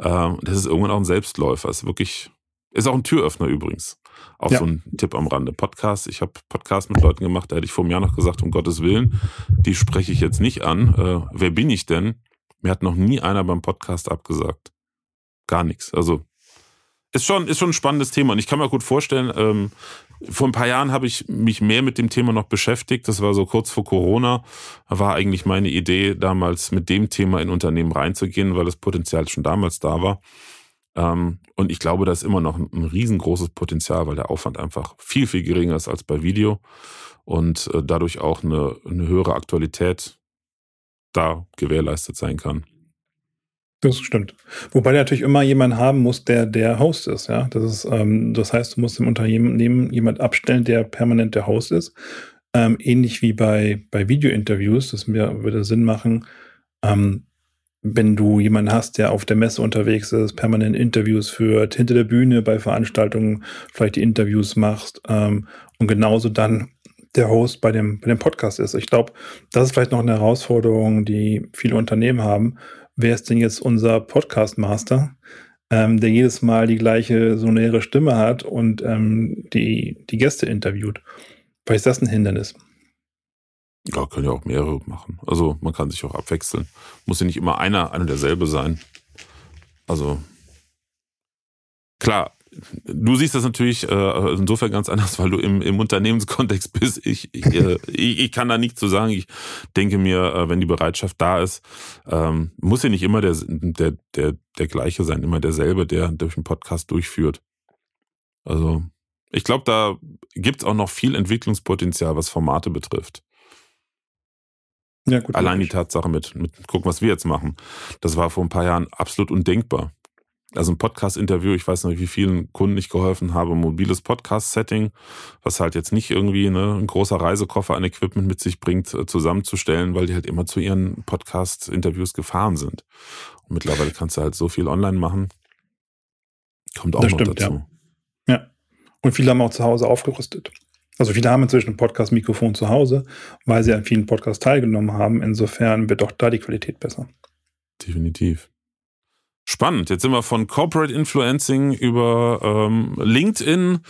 Ähm, das ist irgendwann auch ein Selbstläufer. Ist wirklich, ist auch ein Türöffner übrigens. Auch ja. so ein Tipp am Rande. Podcast. Ich habe Podcast mit Leuten gemacht, da hätte ich vor einem Jahr noch gesagt, um Gottes Willen, die spreche ich jetzt nicht an. Äh, wer bin ich denn? Mir hat noch nie einer beim Podcast abgesagt. Gar nichts. Also ist schon, ist schon ein spannendes Thema. Und ich kann mir gut vorstellen, ähm, vor ein paar Jahren habe ich mich mehr mit dem Thema noch beschäftigt. Das war so kurz vor Corona. War eigentlich meine Idee, damals mit dem Thema in Unternehmen reinzugehen, weil das Potenzial schon damals da war. Ähm, und ich glaube, da ist immer noch ein riesengroßes Potenzial, weil der Aufwand einfach viel, viel geringer ist als bei Video und äh, dadurch auch eine, eine höhere Aktualität da gewährleistet sein kann. Das stimmt. Wobei du natürlich immer jemanden haben muss, der der Host ist, ja. Das ist, ähm, das heißt, du musst im Unternehmen jemand abstellen, der permanent der Host ist. Ähm, ähnlich wie bei, bei Video-Interviews, das mir würde Sinn machen, ähm, wenn du jemanden hast, der auf der Messe unterwegs ist, permanent Interviews führt, hinter der Bühne bei Veranstaltungen vielleicht die Interviews machst ähm, und genauso dann der Host bei dem, bei dem Podcast ist. Ich glaube, das ist vielleicht noch eine Herausforderung, die viele Unternehmen haben, wer ist denn jetzt unser Podcast-Master, ähm, der jedes Mal die gleiche sonäre Stimme hat und ähm, die, die Gäste interviewt. Weil ist das ein Hindernis? Ja, können ja auch mehrere machen. Also man kann sich auch abwechseln. Muss ja nicht immer einer, einer derselbe sein. Also klar, Du siehst das natürlich äh, also insofern ganz anders, weil du im, im Unternehmenskontext bist. Ich, ich, äh, ich, ich, kann da nichts zu sagen. Ich denke mir, äh, wenn die Bereitschaft da ist, ähm, muss ja nicht immer der, der, der, der gleiche sein, immer derselbe, der durch den Podcast durchführt. Also ich glaube, da gibt es auch noch viel Entwicklungspotenzial, was Formate betrifft. Ja, gut, Allein wirklich. die Tatsache mit, mit, gucken, was wir jetzt machen. Das war vor ein paar Jahren absolut undenkbar also ein Podcast-Interview, ich weiß nicht, wie vielen Kunden ich geholfen habe, mobiles Podcast-Setting, was halt jetzt nicht irgendwie ne, ein großer Reisekoffer an Equipment mit sich bringt, äh, zusammenzustellen, weil die halt immer zu ihren Podcast-Interviews gefahren sind. Und mittlerweile kannst du halt so viel online machen. Kommt auch das noch stimmt, dazu. Ja. ja. Und viele haben auch zu Hause aufgerüstet. Also viele haben inzwischen ein Podcast-Mikrofon zu Hause, weil sie an vielen Podcasts teilgenommen haben. Insofern wird auch da die Qualität besser. Definitiv. Spannend. Jetzt sind wir von Corporate Influencing über ähm, LinkedIn,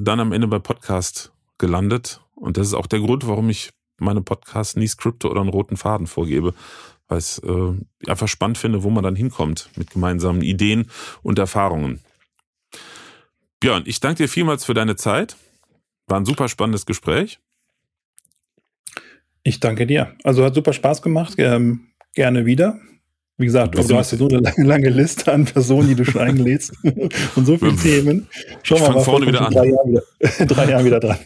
dann am Ende bei Podcast gelandet. Und das ist auch der Grund, warum ich meine Podcasts nie Skripte oder einen roten Faden vorgebe, weil ich es äh, einfach spannend finde, wo man dann hinkommt mit gemeinsamen Ideen und Erfahrungen. Björn, ich danke dir vielmals für deine Zeit. War ein super spannendes Gespräch. Ich danke dir. Also hat super Spaß gemacht. Ähm, gerne wieder. Wie gesagt, du hast ja so eine lange, lange Liste an Personen, die du schon eingelädst und so viele Themen. Schau ich mal, vorne wieder an. Drei Jahren wieder, drei wieder dran.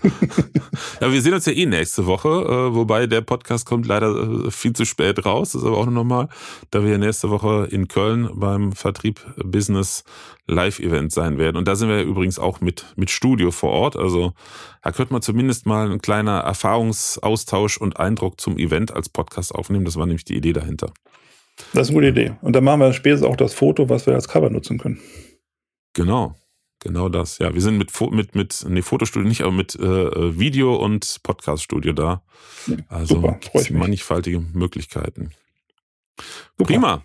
ja, wir sehen uns ja eh nächste Woche, äh, wobei der Podcast kommt leider äh, viel zu spät raus, das ist aber auch nur nochmal, da wir nächste Woche in Köln beim Vertrieb Business Live Event sein werden. Und da sind wir ja übrigens auch mit, mit Studio vor Ort. Also da könnte man zumindest mal ein kleiner Erfahrungsaustausch und Eindruck zum Event als Podcast aufnehmen. Das war nämlich die Idee dahinter. Das ist eine gute Idee. Und dann machen wir spätestens auch das Foto, was wir als Cover nutzen können. Genau, genau das. Ja, wir sind mit, mit, mit nee, Fotostudio nicht, aber mit äh, Video- und Podcaststudio da. Ja, also super, mannigfaltige Möglichkeiten. Super. Prima.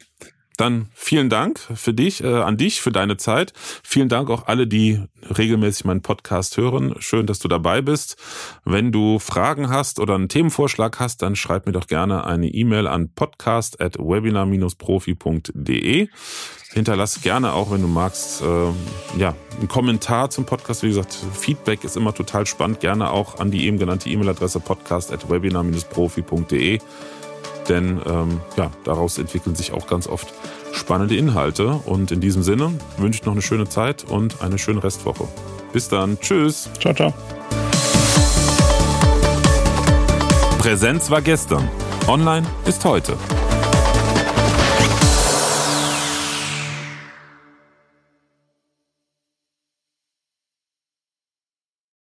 Dann vielen Dank für dich, äh, an dich, für deine Zeit. Vielen Dank auch alle, die regelmäßig meinen Podcast hören. Schön, dass du dabei bist. Wenn du Fragen hast oder einen Themenvorschlag hast, dann schreib mir doch gerne eine E-Mail an podcast.webinar-profi.de. Hinterlass gerne auch, wenn du magst, äh, ja, einen Kommentar zum Podcast. Wie gesagt, Feedback ist immer total spannend. Gerne auch an die eben genannte E-Mail-Adresse podcast.webinar-profi.de. Denn ähm, ja, daraus entwickeln sich auch ganz oft spannende Inhalte. Und in diesem Sinne wünsche ich noch eine schöne Zeit und eine schöne Restwoche. Bis dann. Tschüss. Ciao, ciao. Präsenz war gestern. Online ist heute.